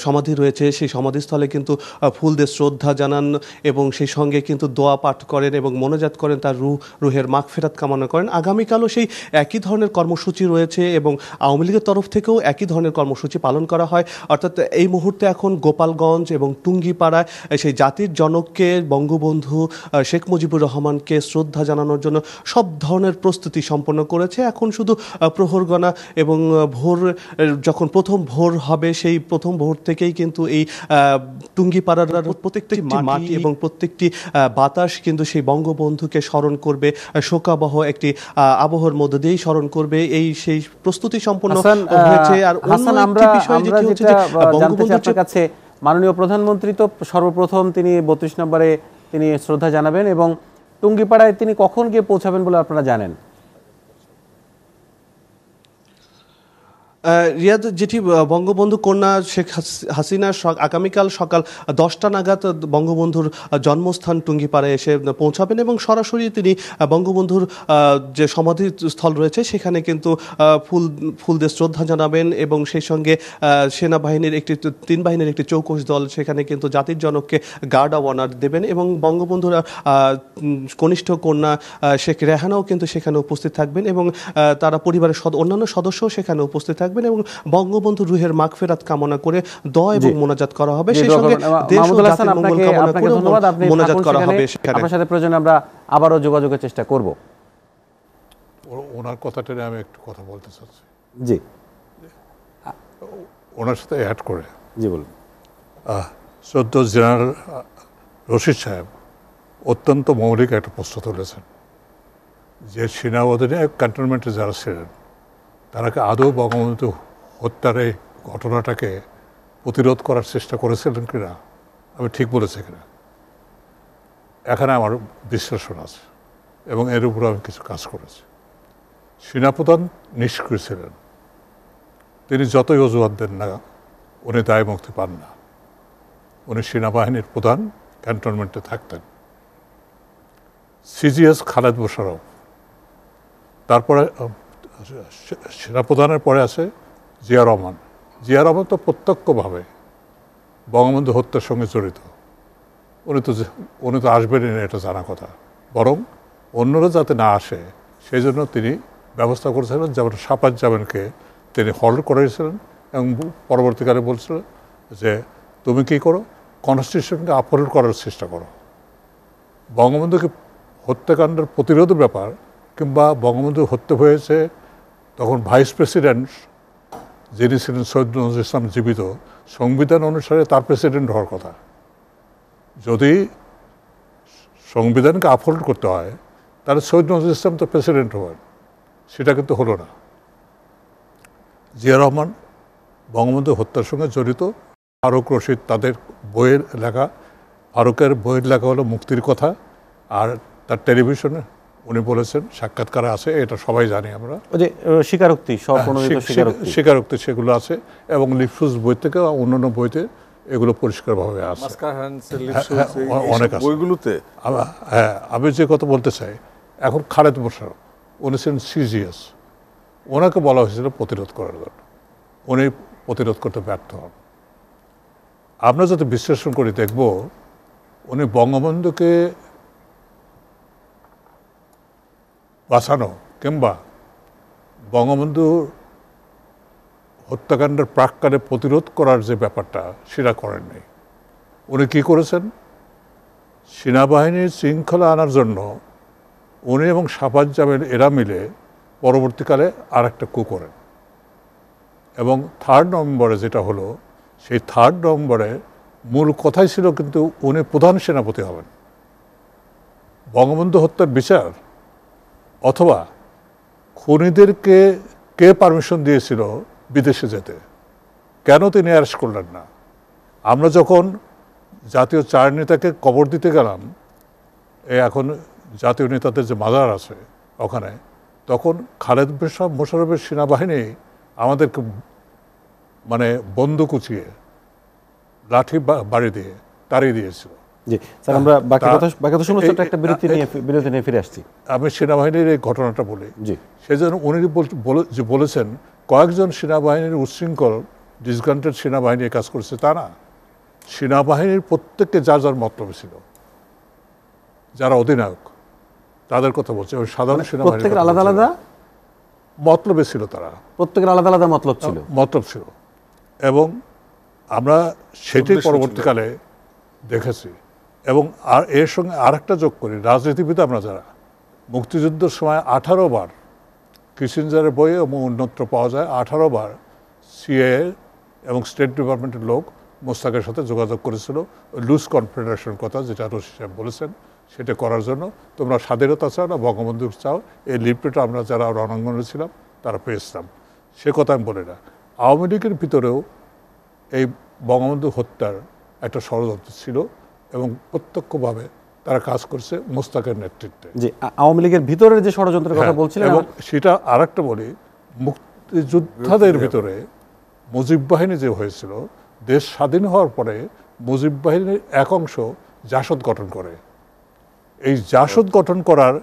সমাধি রয়েছে সেই সমাধিস্থলে কিন্তু ফুল দিয়ে শ্রদ্ধা জানান এবং সেই সঙ্গে কিন্তু দোয়া পাঠ করেন এবং মনোজাত করেন তার রুহ রুহের মাগ ফেরাত কামনা করেন আগামীকালও সেই একই ধরনের কর্মসূচি রয়েছে এবং আওয়ামী লীগের তরফ থেকেও একই ধরনের কর্মসূচি পালন করা হয় অর্থাৎ এই মুহূর্তে এখন গোপালগঞ্জ এবং টুঙ্গিপাড়ায় সেই জাতির জনককে বঙ্গবন্ধু শেখ মুজিবুর রহমানকে শ্রদ্ধা জানানোর জন্য সব ধরনের প্রস্তুতি সম্পন্ন করেছে এখন শুধু প্রহরগণা এবং ভোর যখন প্রথম ভোর হবে সেই প্রথম ভোর থেকেই কিন্তু এই টুঙ্গিপাড়ার প্রত্যেকটি মাটি এবং প্রত্যেকটি বাতাস কিন্তু সেই বঙ্গবন্ধুকে স্মরণ করবে শোকাবহ একটি আবহর মধ্য দিয়েই স্মরণ করবে এই সেই প্রস্তুতি সম্পন্ন হয়েছে আর বঙ্গবন্ধুর কাছে মাননীয় প্রধানমন্ত্রী তো সর্বপ্রথম তিনি বত্রিশ নম্বরে তিনি শ্রদ্ধা জানাবেন এবং টুঙ্গিপাড়ায় তিনি কখন গিয়ে পৌঁছাবেন বলে আপনারা জানেন রিয়াদ যেটি বঙ্গবন্ধু কন্যা শেখ হাসিনা আগামীকাল সকাল দশটা নাগাদ বঙ্গবন্ধুর জন্মস্থান টুঙ্গিপাড়ায় এসে পৌঁছাবেন এবং সরাসরি তিনি বঙ্গবন্ধুর যে স্থল রয়েছে সেখানে কিন্তু ফুল ফুল দিয়ে শ্রদ্ধা জানাবেন এবং সেই সঙ্গে সেনাবাহিনীর একটি তিন বাহিনীর একটি চৌকশ দল সেখানে কিন্তু জাতির জনককে গার্ড অব অনার দেবেন এবং বঙ্গবন্ধুর কনিষ্ঠ কন্যা শেখ রেহানাও কিন্তু সেখানে উপস্থিত থাকবেন এবং তারা পরিবারের অন্যান্য সদস্যও সেখানে উপস্থিত থাকবেন থাকবেন এবং বঙ্গবন্ধু রুহের মাগফেরাত কামনা করে দয় এবং মোনাজাত করা হবে সেই সঙ্গে দেশ ও জাতির মঙ্গল কামনা করে মোনাজাত করা হবে সেখানে আপনার সাথে প্রয়োজনে আমরা আবারও যোগাযোগের চেষ্টা করব ওনার কথাটা আমি একটু কথা বলতে চাচ্ছি জি ওনার সাথে অ্যাড করে জি বলুন সদ্য জেনারেল রশিদ সাহেব অত্যন্ত মৌলিক একটা প্রশ্ন তুলেছেন যে সেনাবাহিনী ক্যান্টনমেন্টে যারা ছিলেন তারা আদৌ বঙ্গবন্ধু হত্যার এই ঘটনাটাকে প্রতিরোধ করার চেষ্টা করেছিলেন কিনা আমি ঠিক বলেছি কিনা এখানে আমার বিশ্লেষণ আছে এবং এর উপর আমি কিছু কাজ করেছি সেনাপ্রধান নিষ্ক্রিয় ছিলেন তিনি যতই অজুহাত দেন না উনি দায় মুক্তি পান না উনি সেনাবাহিনীর প্রধান ক্যান্টনমেন্টে থাকতেন সিজিএস খালেদ মোশারফ তারপরে সেনাপ্রধানের পরে আছে জিয়া রহমান জিয়া রহমান তো প্রত্যক্ষভাবে বঙ্গবন্ধু হত্যার সঙ্গে জড়িত উনি তো উনি তো আসবেনই না এটা জানা কথা বরং অন্যরা যাতে না আসে সেই জন্য তিনি ব্যবস্থা করেছিলেন যেমন সাপাত জামেনকে তিনি হল্ড করেছিলেন এবং পরবর্তীকালে বলছিলেন যে তুমি কি করো কনস্টিটিউশনকে আপলোড করার চেষ্টা করো বঙ্গবন্ধুকে হত্যাকাণ্ডের প্রতিরোধ ব্যাপার কিংবা বঙ্গবন্ধু হত্যা হয়েছে তখন ভাইস প্রেসিডেন্ট যিনি ছিলেন সৈয়দ নজরুল ইসলাম জীবিত সংবিধান অনুসারে তার প্রেসিডেন্ট হওয়ার কথা যদি সংবিধানকে আফোল্ড করতে হয় তাহলে সৈয়দ নজরুল ইসলাম তো প্রেসিডেন্ট হবেন সেটা কিন্তু হলো না জিয়া রহমান বঙ্গবন্ধু হত্যার সঙ্গে জড়িত ফারুক রশিদ তাদের বইয়ের লেখা ফারুকের বইয়ের লেখা হলো মুক্তির কথা আর তার টেলিভিশনে উনি বলেছেন সাক্ষাৎকারে আছে এটা সবাই জানি আমরা যে হ্যাঁ, স্বীকারোক্তি স্বীকারোক্তি সেগুলো আছে এবং লিফসুস বই থেকে অন্যান্য বইতে এগুলো পরিষ্কারভাবে আছে হ্যাঁ, হ্যাঁ, অনেক আছে বইগুলোতে হ্যাঁ আমি যে কথা বলতে চাই এখন খালেদ মোশার উনি ছিলেন সিজিএস ওনাকে বলা হয়েছিল প্রতিরোধ করার জন্য উনি প্রতিরোধ করতে ব্যর্থ হন আমরা যাতে বিশ্লেষণ করে দেখব উনি বঙ্গবন্ধুকে বাঁচানো কিংবা বঙ্গবন্ধুর হত্যাকাণ্ডের প্রাককালে প্রতিরোধ করার যে ব্যাপারটা সেটা করেননি উনি কী করেছেন সেনাবাহিনীর শৃঙ্খলা আনার জন্য উনি এবং সাফাজ জামিল এরা মিলে পরবর্তীকালে আর একটা কু করেন এবং থার্ড নভেম্বরে যেটা হলো সেই থার্ড নভেম্বরে মূল কথাই ছিল কিন্তু উনি প্রধান সেনাপতি হবেন বঙ্গবন্ধু হত্যার বিচার অথবা খুনিদেরকে কে পারমিশন দিয়েছিল বিদেশে যেতে কেন তিনি অ্যারেস্ট করলেন না আমরা যখন জাতীয় চার নেতাকে কবর দিতে গেলাম এ এখন জাতীয় নেতাদের যে মাজার আছে ওখানে তখন খালেদ সাহ মোশারফের সেনাবাহিনী আমাদেরকে মানে বন্দুক উচিয়ে লাঠি বাড়ি দিয়ে তাড়িয়ে দিয়েছিল আমি সেনাবাহিনীর এই ঘটনাটা বলি সেজন্য উনি যে বলেছেন কয়েকজন সেনাবাহিনীর উচ্ছৃঙ্খল ডিসগ্রান্টেড সেনাবাহিনী কাজ করছে তা না সেনাবাহিনীর প্রত্যেককে যার যার মতলব ছিল যারা অধিনায়ক তাদের কথা বলছে সাধারণ মানে সেনাবাহিনীর আলাদা আলাদা মতলবে ছিল তারা প্রত্যেকের আলাদা আলাদা মতলব ছিল হ্যাঁ, মতলব ছিল এবং আমরা সেটি পরবর্তীকালে দেখেছি এবং আর এর সঙ্গে আর একটা যোগ করি রাজনীতিবিদ আমরা যারা মুক্তিযুদ্ধের সময় আঠারো বার কিসিনজারের বইয়ে এবং অন্যত্র পাওয়া যায় আঠারো বার সিএ এবং স্টেট ডিপার্টমেন্টের লোক মোস্তাকের সাথে যোগাযোগ করেছিল লুজ কনফেডারেশন কথা যেটা রশি সাহেব বলেছেন সেটা করার জন্য তোমরা স্বাধীনতা চাও না বঙ্গবন্ধু চাও এই লিপটা আমরা যারা রণাঙ্গনে ছিলাম তারা পেয়েছিলাম সে কথা আমি বলি না আওয়ামী লীগের ভিতরেও এই বঙ্গবন্ধু হত্যার একটা ষড়যন্ত্র ছিল এবং প্রত্যক্ষভাবে তারা কাজ করছে মোস্তাকের নেতৃত্বে জি আওয়ামী লীগের ভিতরের যে ষড়যন্ত্রের কথা হ্যাঁ, বলছিলেন এবং সেটা আর একটা বলি মুক্তিযোদ্ধাদের ভিতরে মুজিব বাহিনী যে হয়েছিল দেশ স্বাধীন হওয়ার পরে মুজিব বাহিনীর এক অংশ জাসদ গঠন করে এই জাসদ গঠন করার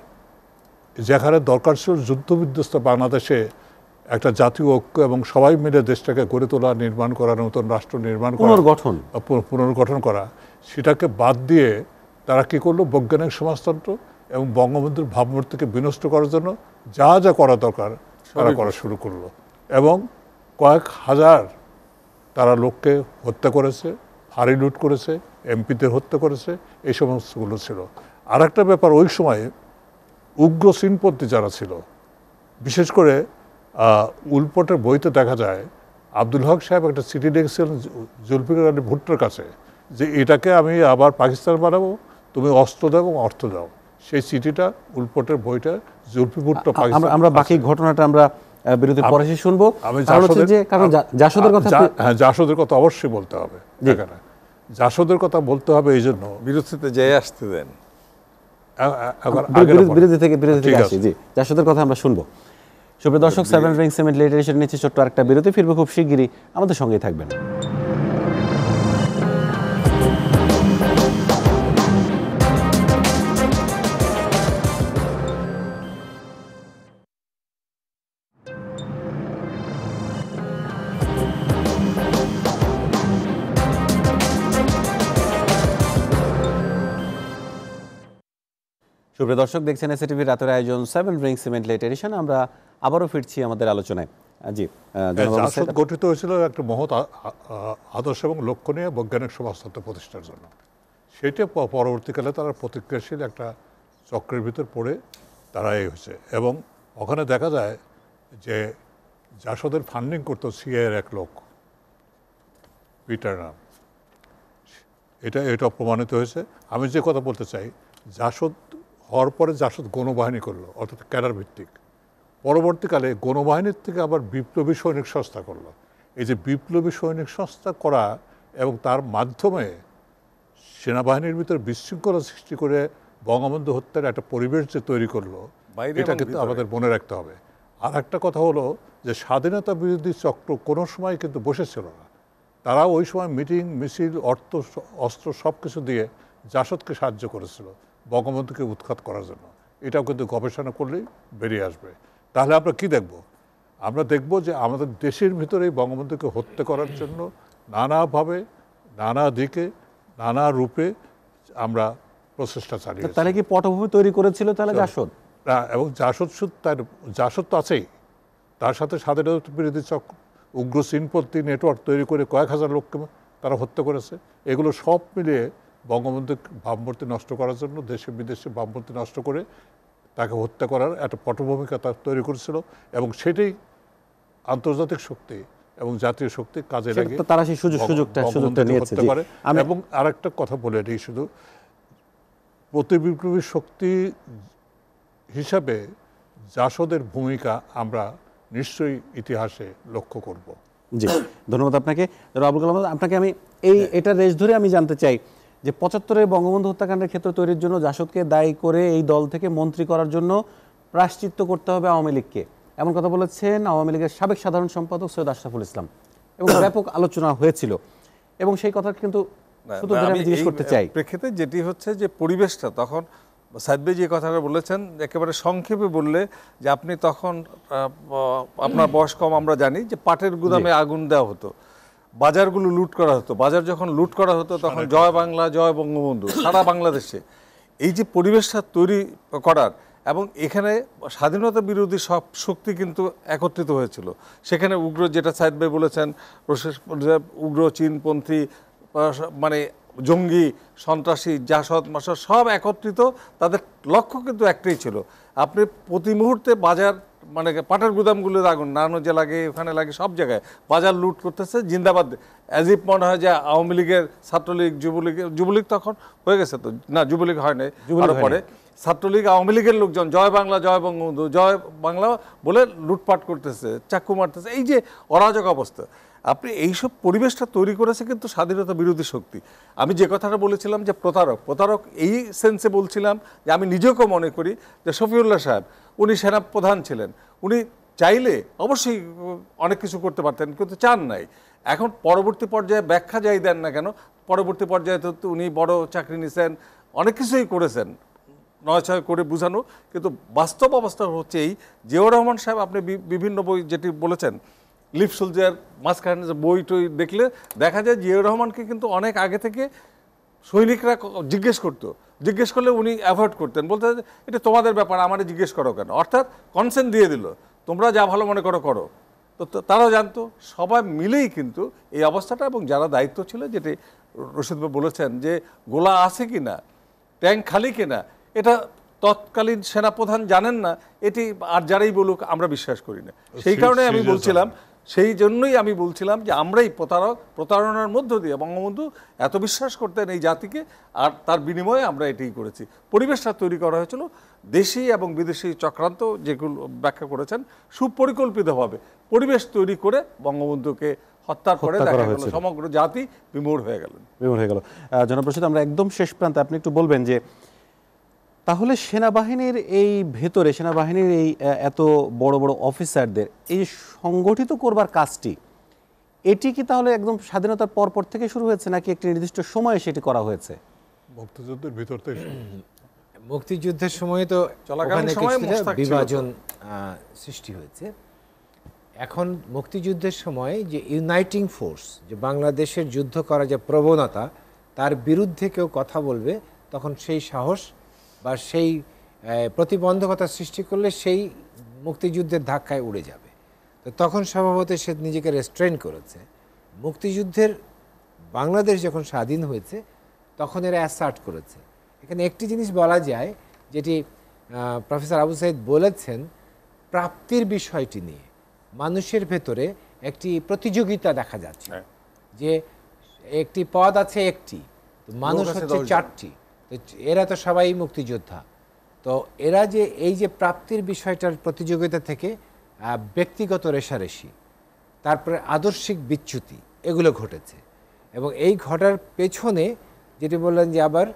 যেখানে দরকার ছিল যুদ্ধবিধ্বস্ত বাংলাদেশে একটা জাতীয় ঐক্য এবং সবাই মিলে দেশটাকে গড়ে তোলা নির্মাণ করার নতুন রাষ্ট্র নির্মাণ করা পুনর্গঠন পুনর্গঠন করা সেটাকে বাদ দিয়ে তারা কি করলো বৈজ্ঞানিক সমাজতন্ত্র এবং বঙ্গবন্ধুর ভাবমূর্তিকে বিনষ্ট করার জন্য যা যা করা দরকার তারা করা শুরু করলো এবং কয়েক হাজার তারা লোককে হত্যা করেছে হাড়ি লুট করেছে এমপিদের হত্যা করেছে এই সমস্তগুলো ছিল আর একটা ব্যাপার ওই সময়ে উগ্র সিনপন্থী যারা ছিল বিশেষ করে উলপটের বইতে দেখা যায় আব্দুল হক সাহেব একটা চিঠি লিখেছিলেন জুলফিকার আলী ভুট্টোর কাছে যে এটাকে আমি আবার পাকিস্তান বানাবো তুমি অস্ত্র দাও এবং অর্থ দাও সেই চিঠিটা উলপটের বইটা জুলফিপুরটা পাকিস্তান আমরা বাকি ঘটনাটা আমরা বিরতি পরে সে শুনবো আমি যে কারণ জাসদের কথা হ্যাঁ জাসদের কথা অবশ্যই বলতে হবে জাসদের কথা বলতে হবে এই জন্য বিরতিতে যেয়ে আসতে দেন বিরোধী থেকে বিরোধী থেকে আসি জি জাসদের কথা আমরা শুনবো সুপ্রিয় দর্শক সেভেন রিং সেমেন্ট লেটারেশন নিচে ছোট্ট একটা বিরতি ফিরবে খুব শিগগিরই আমাদের সঙ্গেই থাকবেন সুপ্রিয় দর্শক দেখছেন এস টিভির রাতের আয়োজন seven ring cement late edition আমরা আবারও ফিরছি আমাদের আলোচনায় জি গঠিত হয়েছিল একটা মহৎ আদর্শ এবং লক্ষ্য নিয়ে বৈজ্ঞানিক সমাজতন্ত্র প্রতিষ্ঠার জন্য সেটা পরবর্তীকালে তারা প্রতিক্রিয়াশীল একটা চক্রের ভিতর পড়ে তারা এই হয়েছে এবং ওখানে দেখা যায় যে জাসদের ফান্ডিং করতো সিএর এক লোক পিটার নাম এটা এটা প্রমাণিত হয়েছে আমি যে কথা বলতে চাই জাসদ হওয়ার পরে জাসদ গণবাহিনী করলো অর্থাৎ ক্যাডার ভিত্তিক পরবর্তীকালে গণবাহিনীর থেকে আবার বিপ্লবী সৈনিক সংস্থা করলো এই যে বিপ্লবী সৈনিক সংস্থা করা এবং তার মাধ্যমে সেনাবাহিনীর ভিতরে বিশৃঙ্খলা সৃষ্টি করে বঙ্গবন্ধু হত্যার একটা পরিবেশ যে তৈরি করলো এটা কিন্তু আমাদের মনে রাখতে হবে আর একটা কথা হলো যে স্বাধীনতা বিরোধী চক্র কোনো সময় কিন্তু বসেছিল না তারা ওই সময় মিটিং মিছিল অর্থ অস্ত্র সব কিছু দিয়ে জাসদকে সাহায্য করেছিল বঙ্গবন্ধুকে উৎখাত করার জন্য এটাও কিন্তু গবেষণা করলেই বেরিয়ে আসবে তাহলে আমরা কি দেখব আমরা দেখব যে আমাদের দেশের ভিতরেই বঙ্গবন্ধুকে হত্যা করার জন্য নানাভাবে নানা দিকে নানা রূপে আমরা প্রচেষ্টা চালিয়ে তাহলে কি পটভূমি তৈরি করেছিল তাহলে জাসদ এবং জাসদ সুদ তার জাসদ তো আছেই তার সাথে স্বাধীনতা বিরোধী চক্র উগ্র সিনপত্তি নেটওয়ার্ক তৈরি করে কয়েক হাজার লোককে তারা হত্যা করেছে এগুলো সব মিলিয়ে বঙ্গবন্ধু বামপন্থী নষ্ট করার জন্য দেশে বিদেশে বামপন্থী নষ্ট করে তাকে হত্যা করার একটা পটভূমিকা তার তৈরি করেছিল এবং সেটাই আন্তর্জাতিক শক্তি এবং জাতীয় শক্তি কাজে লাগে তারা সেই সুযোগ সুযোগটা সুযোগটা নিয়েছে পারে এবং আর একটা কথা বলে এটি শুধু প্রতিবিপ্লবী শক্তি হিসাবে জাসদের ভূমিকা আমরা নিশ্চয়ই ইতিহাসে লক্ষ্য করব জি ধন্যবাদ আপনাকে আবুল কালাম আপনাকে আমি এই হ্যাঁ। এটা রেস ধরে আমি জানতে চাই যে পঁচাত্তরের বঙ্গবন্ধু হত্যাকাণ্ডের ক্ষেত্র তৈরির জন্য জাসদকে দায়ী করে এই দল থেকে মন্ত্রী করার জন্য প্রাশ্চিত্য করতে হবে আওয়ামী লীগকে এমন কথা বলেছেন আওয়ামী লীগের সাবেক সাধারণ সম্পাদক সৈয়দ আশরাফুল ইসলাম এবং ব্যাপক আলোচনা হয়েছিল এবং সেই কথা কিন্তু জিজ্ঞেস করতে চাই প্রেক্ষিতে যেটি হচ্ছে যে পরিবেশটা তখন সাইদবে যে কথাটা বলেছেন একেবারে সংক্ষেপে বললে যে আপনি তখন আপনার বয়স কম আমরা জানি যে পাটের গুদামে আগুন দেওয়া হতো বাজারগুলো লুট করা হতো বাজার যখন লুট করা হতো তখন জয় বাংলা জয় বঙ্গবন্ধু সারা বাংলাদেশে এই যে পরিবেশটা তৈরি করার এবং এখানে স্বাধীনতা বিরোধী সব শক্তি কিন্তু একত্রিত হয়েছিল সেখানে উগ্র যেটা সাইদ ভাই বলেছেন উগ্র চীনপন্থী মানে জঙ্গি সন্ত্রাসী জাসদ মাসা সব একত্রিত তাদের লক্ষ্য কিন্তু একটাই ছিল আপনি প্রতি মুহূর্তে বাজার মানে পাটের গুদামগুলোর আগুন যে লাগে ওখানে লাগে সব জায়গায় বাজার লুট করতেছে জিন্দাবাদ অ্যাজ ইফ মনে হয় যে আওয়ামী লীগের ছাত্রলীগ যুবলীগ যুবলীগ তখন হয়ে গেছে তো না যুবলীগ হয় নাই পরে ছাত্রলীগ আওয়ামী লীগের লোকজন জয় বাংলা জয় বঙ্গবন্ধু জয় বাংলা বলে লুটপাট করতেছে চাকু মারতেছে এই যে অরাজক অবস্থা আপনি এইসব পরিবেশটা তৈরি করেছে কিন্তু স্বাধীনতা বিরোধী শক্তি আমি যে কথাটা বলেছিলাম যে প্রতারক প্রতারক এই সেন্সে বলছিলাম যে আমি নিজেকেও মনে করি যে শফিউল্লাহ সাহেব উনি সেনাপ্রধান ছিলেন উনি চাইলে অবশ্যই অনেক কিছু করতে পারতেন কিন্তু চান নাই এখন পরবর্তী পর্যায়ে ব্যাখ্যা যাই দেন না কেন পরবর্তী পর্যায়ে তো উনি বড় চাকরি নিছেন অনেক কিছুই করেছেন নয় ছয় করে বোঝানো কিন্তু বাস্তব অবস্থা হচ্ছে এই জিয়াউর রহমান সাহেব আপনি বিভিন্ন বই যেটি বলেছেন লিফ সোলজার মাঝখানে যে বই টই দেখলে দেখা যায় জিয়াউর রহমানকে কিন্তু অনেক আগে থেকে সৈনিকরা জিজ্ঞেস করতো জিজ্ঞেস করলে উনি অ্যাভয়েড করতেন বলতে এটা তোমাদের ব্যাপার আমার জিজ্ঞেস করো কেন অর্থাৎ কনসেন্ট দিয়ে দিল তোমরা যা ভালো মনে করো করো তো তারাও জানতো সবাই মিলেই কিন্তু এই অবস্থাটা এবং যারা দায়িত্ব ছিল যেটি রশিদবাবু বলেছেন যে গোলা আছে কি না ট্যাঙ্ক খালি কি না এটা তৎকালীন সেনাপ্রধান জানেন না এটি আর যারাই বলুক আমরা বিশ্বাস করি না সেই কারণে আমি বলছিলাম সেই জন্যই আমি বলছিলাম যে আমরাই প্রতারক প্রতারণার মধ্য দিয়ে বঙ্গবন্ধু এত বিশ্বাস করতেন এই জাতিকে আর তার বিনিময়ে আমরা এটাই করেছি পরিবেশটা তৈরি করা হয়েছিল দেশি এবং বিদেশি চক্রান্ত যেগুলো ব্যাখ্যা করেছেন সুপরিকল্পিতভাবে পরিবেশ তৈরি করে বঙ্গবন্ধুকে হত্যার পরে দেখা গেল সমগ্র জাতি বিমূঢ় হয়ে গেল বিমূঢ় হয়ে গেল জনপ্রসিদ্ধ আমরা একদম শেষ প্রান্তে আপনি একটু বলবেন যে তাহলে সেনাবাহিনীর এই ভেতরে সেনাবাহিনীর এই এত বড় বড় অফিসারদের এই সংগঠিত করবার কাজটি এটি কি তাহলে একদম স্বাধীনতার পরপর থেকে শুরু হয়েছে নাকি একটি নির্দিষ্ট সময়ে সেটি করা হয়েছে মুক্তিযুদ্ধের ভিতর থেকে মুক্তিযুদ্ধের সময় তো বিভাজন সৃষ্টি হয়েছে এখন মুক্তিযুদ্ধের সময় যে ইউনাইটিং ফোর্স যে বাংলাদেশের যুদ্ধ করা যে প্রবণতা তার বিরুদ্ধে কেউ কথা বলবে তখন সেই সাহস বা সেই প্রতিবন্ধকতা সৃষ্টি করলে সেই মুক্তিযুদ্ধের ধাক্কায় উড়ে যাবে তো তখন স্বভাবত সে নিজেকে রেস্ট্রেন করেছে মুক্তিযুদ্ধের বাংলাদেশ যখন স্বাধীন হয়েছে তখন এরা অ্যাসার্ট করেছে এখানে একটি জিনিস বলা যায় যেটি প্রফেসর আবু সাইদ বলেছেন প্রাপ্তির বিষয়টি নিয়ে মানুষের ভেতরে একটি প্রতিযোগিতা দেখা যাচ্ছে হ্যাঁ। যে একটি পদ আছে একটি মানুষ হচ্ছে চারটি তো এরা তো সবাই মুক্তিযোদ্ধা তো এরা যে এই যে প্রাপ্তির বিষয়টার প্রতিযোগিতা থেকে ব্যক্তিগত রেশারেশি তারপরে আদর্শিক বিচ্যুতি এগুলো ঘটেছে এবং এই ঘটার পেছনে যেটি বললেন যে আবার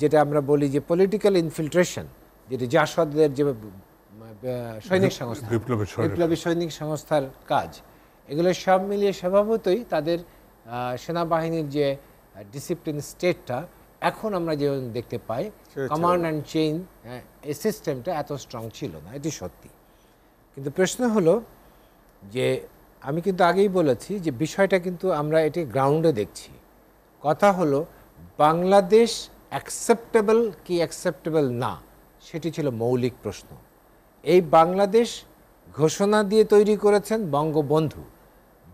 যেটা আমরা বলি যে পলিটিক্যাল ইনফিল্ট্রেশন যেটি জাসদের যে সৈনিক সংস্থা বিপ্লবী সৈনিক সংস্থার কাজ এগুলো সব মিলিয়ে স্বভাবতই তাদের সেনাবাহিনীর যে ডিসিপ্লিন স্টেটটা এখন আমরা যে দেখতে পাই কমান্ড অ্যান্ড চেইন এই সিস্টেমটা এত স্ট্রং ছিল না এটি সত্যি কিন্তু প্রশ্ন হলো যে আমি কিন্তু আগেই বলেছি যে বিষয়টা কিন্তু আমরা এটি গ্রাউন্ডে দেখছি কথা হলো বাংলাদেশ অ্যাকসেপ্টেবল কি অ্যাকসেপ্টেবল না সেটি ছিল মৌলিক প্রশ্ন এই বাংলাদেশ ঘোষণা দিয়ে তৈরি করেছেন বঙ্গবন্ধু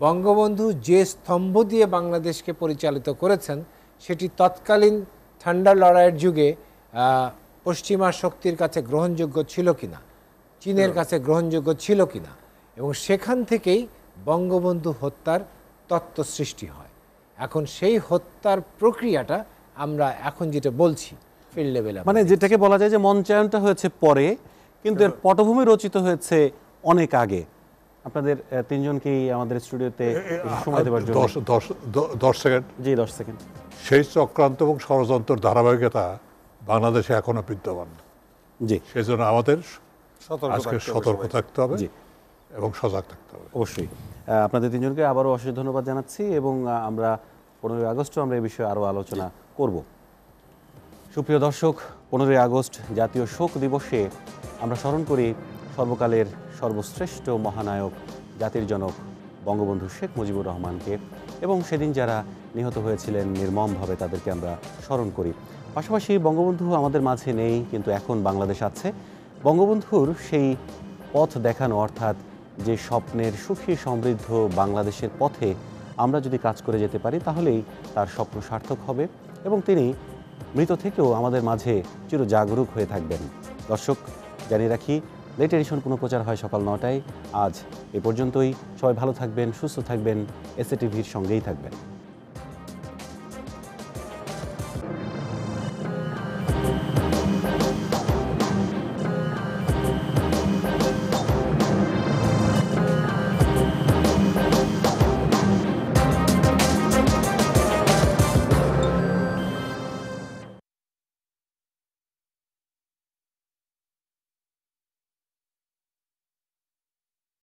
বঙ্গবন্ধু যে স্তম্ভ দিয়ে বাংলাদেশকে পরিচালিত করেছেন সেটি তৎকালীন ঠান্ডা লড়াইয়ের যুগে পশ্চিমা শক্তির কাছে গ্রহণযোগ্য ছিল কিনা চীনের কাছে গ্রহণযোগ্য ছিল কিনা এবং সেখান থেকেই বঙ্গবন্ধু হত্যার তত্ত্ব সৃষ্টি হয় এখন সেই হত্যার প্রক্রিয়াটা আমরা এখন যেটা বলছি ফিল্ড লেভেলে মানে যেটাকে বলা যায় যে মঞ্চায়নটা হয়েছে পরে কিন্তু এর পটভূমি রচিত হয়েছে অনেক আগে আপনাদের তিনজনকেই আমাদের স্টুডিওতে সময় দেওয়ার জন্য দশ সেকেন্ড জি দশ সেকেন্ড সেই চক্রান্ত এবং ষড়যন্ত্র ধারাবাহিকতা বাংলাদেশে এখনো বিদ্যমান জি সেই জন্য আমাদের আজকে সতর্ক থাকতে হবে এবং সজাগ থাকতে হবে অবশ্যই আপনাদের তিনজনকে আবারও অশেষ ধন্যবাদ জানাচ্ছি এবং আমরা পনেরোই আগস্টও আমরা এই বিষয়ে আরও আলোচনা করব সুপ্রিয় দর্শক পনেরোই আগস্ট জাতীয় শোক দিবসে আমরা স্মরণ করি সর্বকালের সর্বশ্রেষ্ঠ মহানায়ক জাতির জনক বঙ্গবন্ধু শেখ মুজিবুর রহমানকে এবং সেদিন যারা নিহত হয়েছিলেন নির্মমভাবে তাদেরকে আমরা স্মরণ করি পাশাপাশি বঙ্গবন্ধু আমাদের মাঝে নেই কিন্তু এখন বাংলাদেশ আছে বঙ্গবন্ধুর সেই পথ দেখানো অর্থাৎ যে স্বপ্নের সুখী সমৃদ্ধ বাংলাদেশের পথে আমরা যদি কাজ করে যেতে পারি তাহলেই তার স্বপ্ন সার্থক হবে এবং তিনি মৃত থেকেও আমাদের মাঝে চির জাগরুক হয়ে থাকবেন দর্শক জানিয়ে রাখি লেট এডিশন প্রচার হয় সকাল নটায় আজ এ পর্যন্তই সবাই ভালো থাকবেন সুস্থ থাকবেন এসএ টিভির সঙ্গেই থাকবেন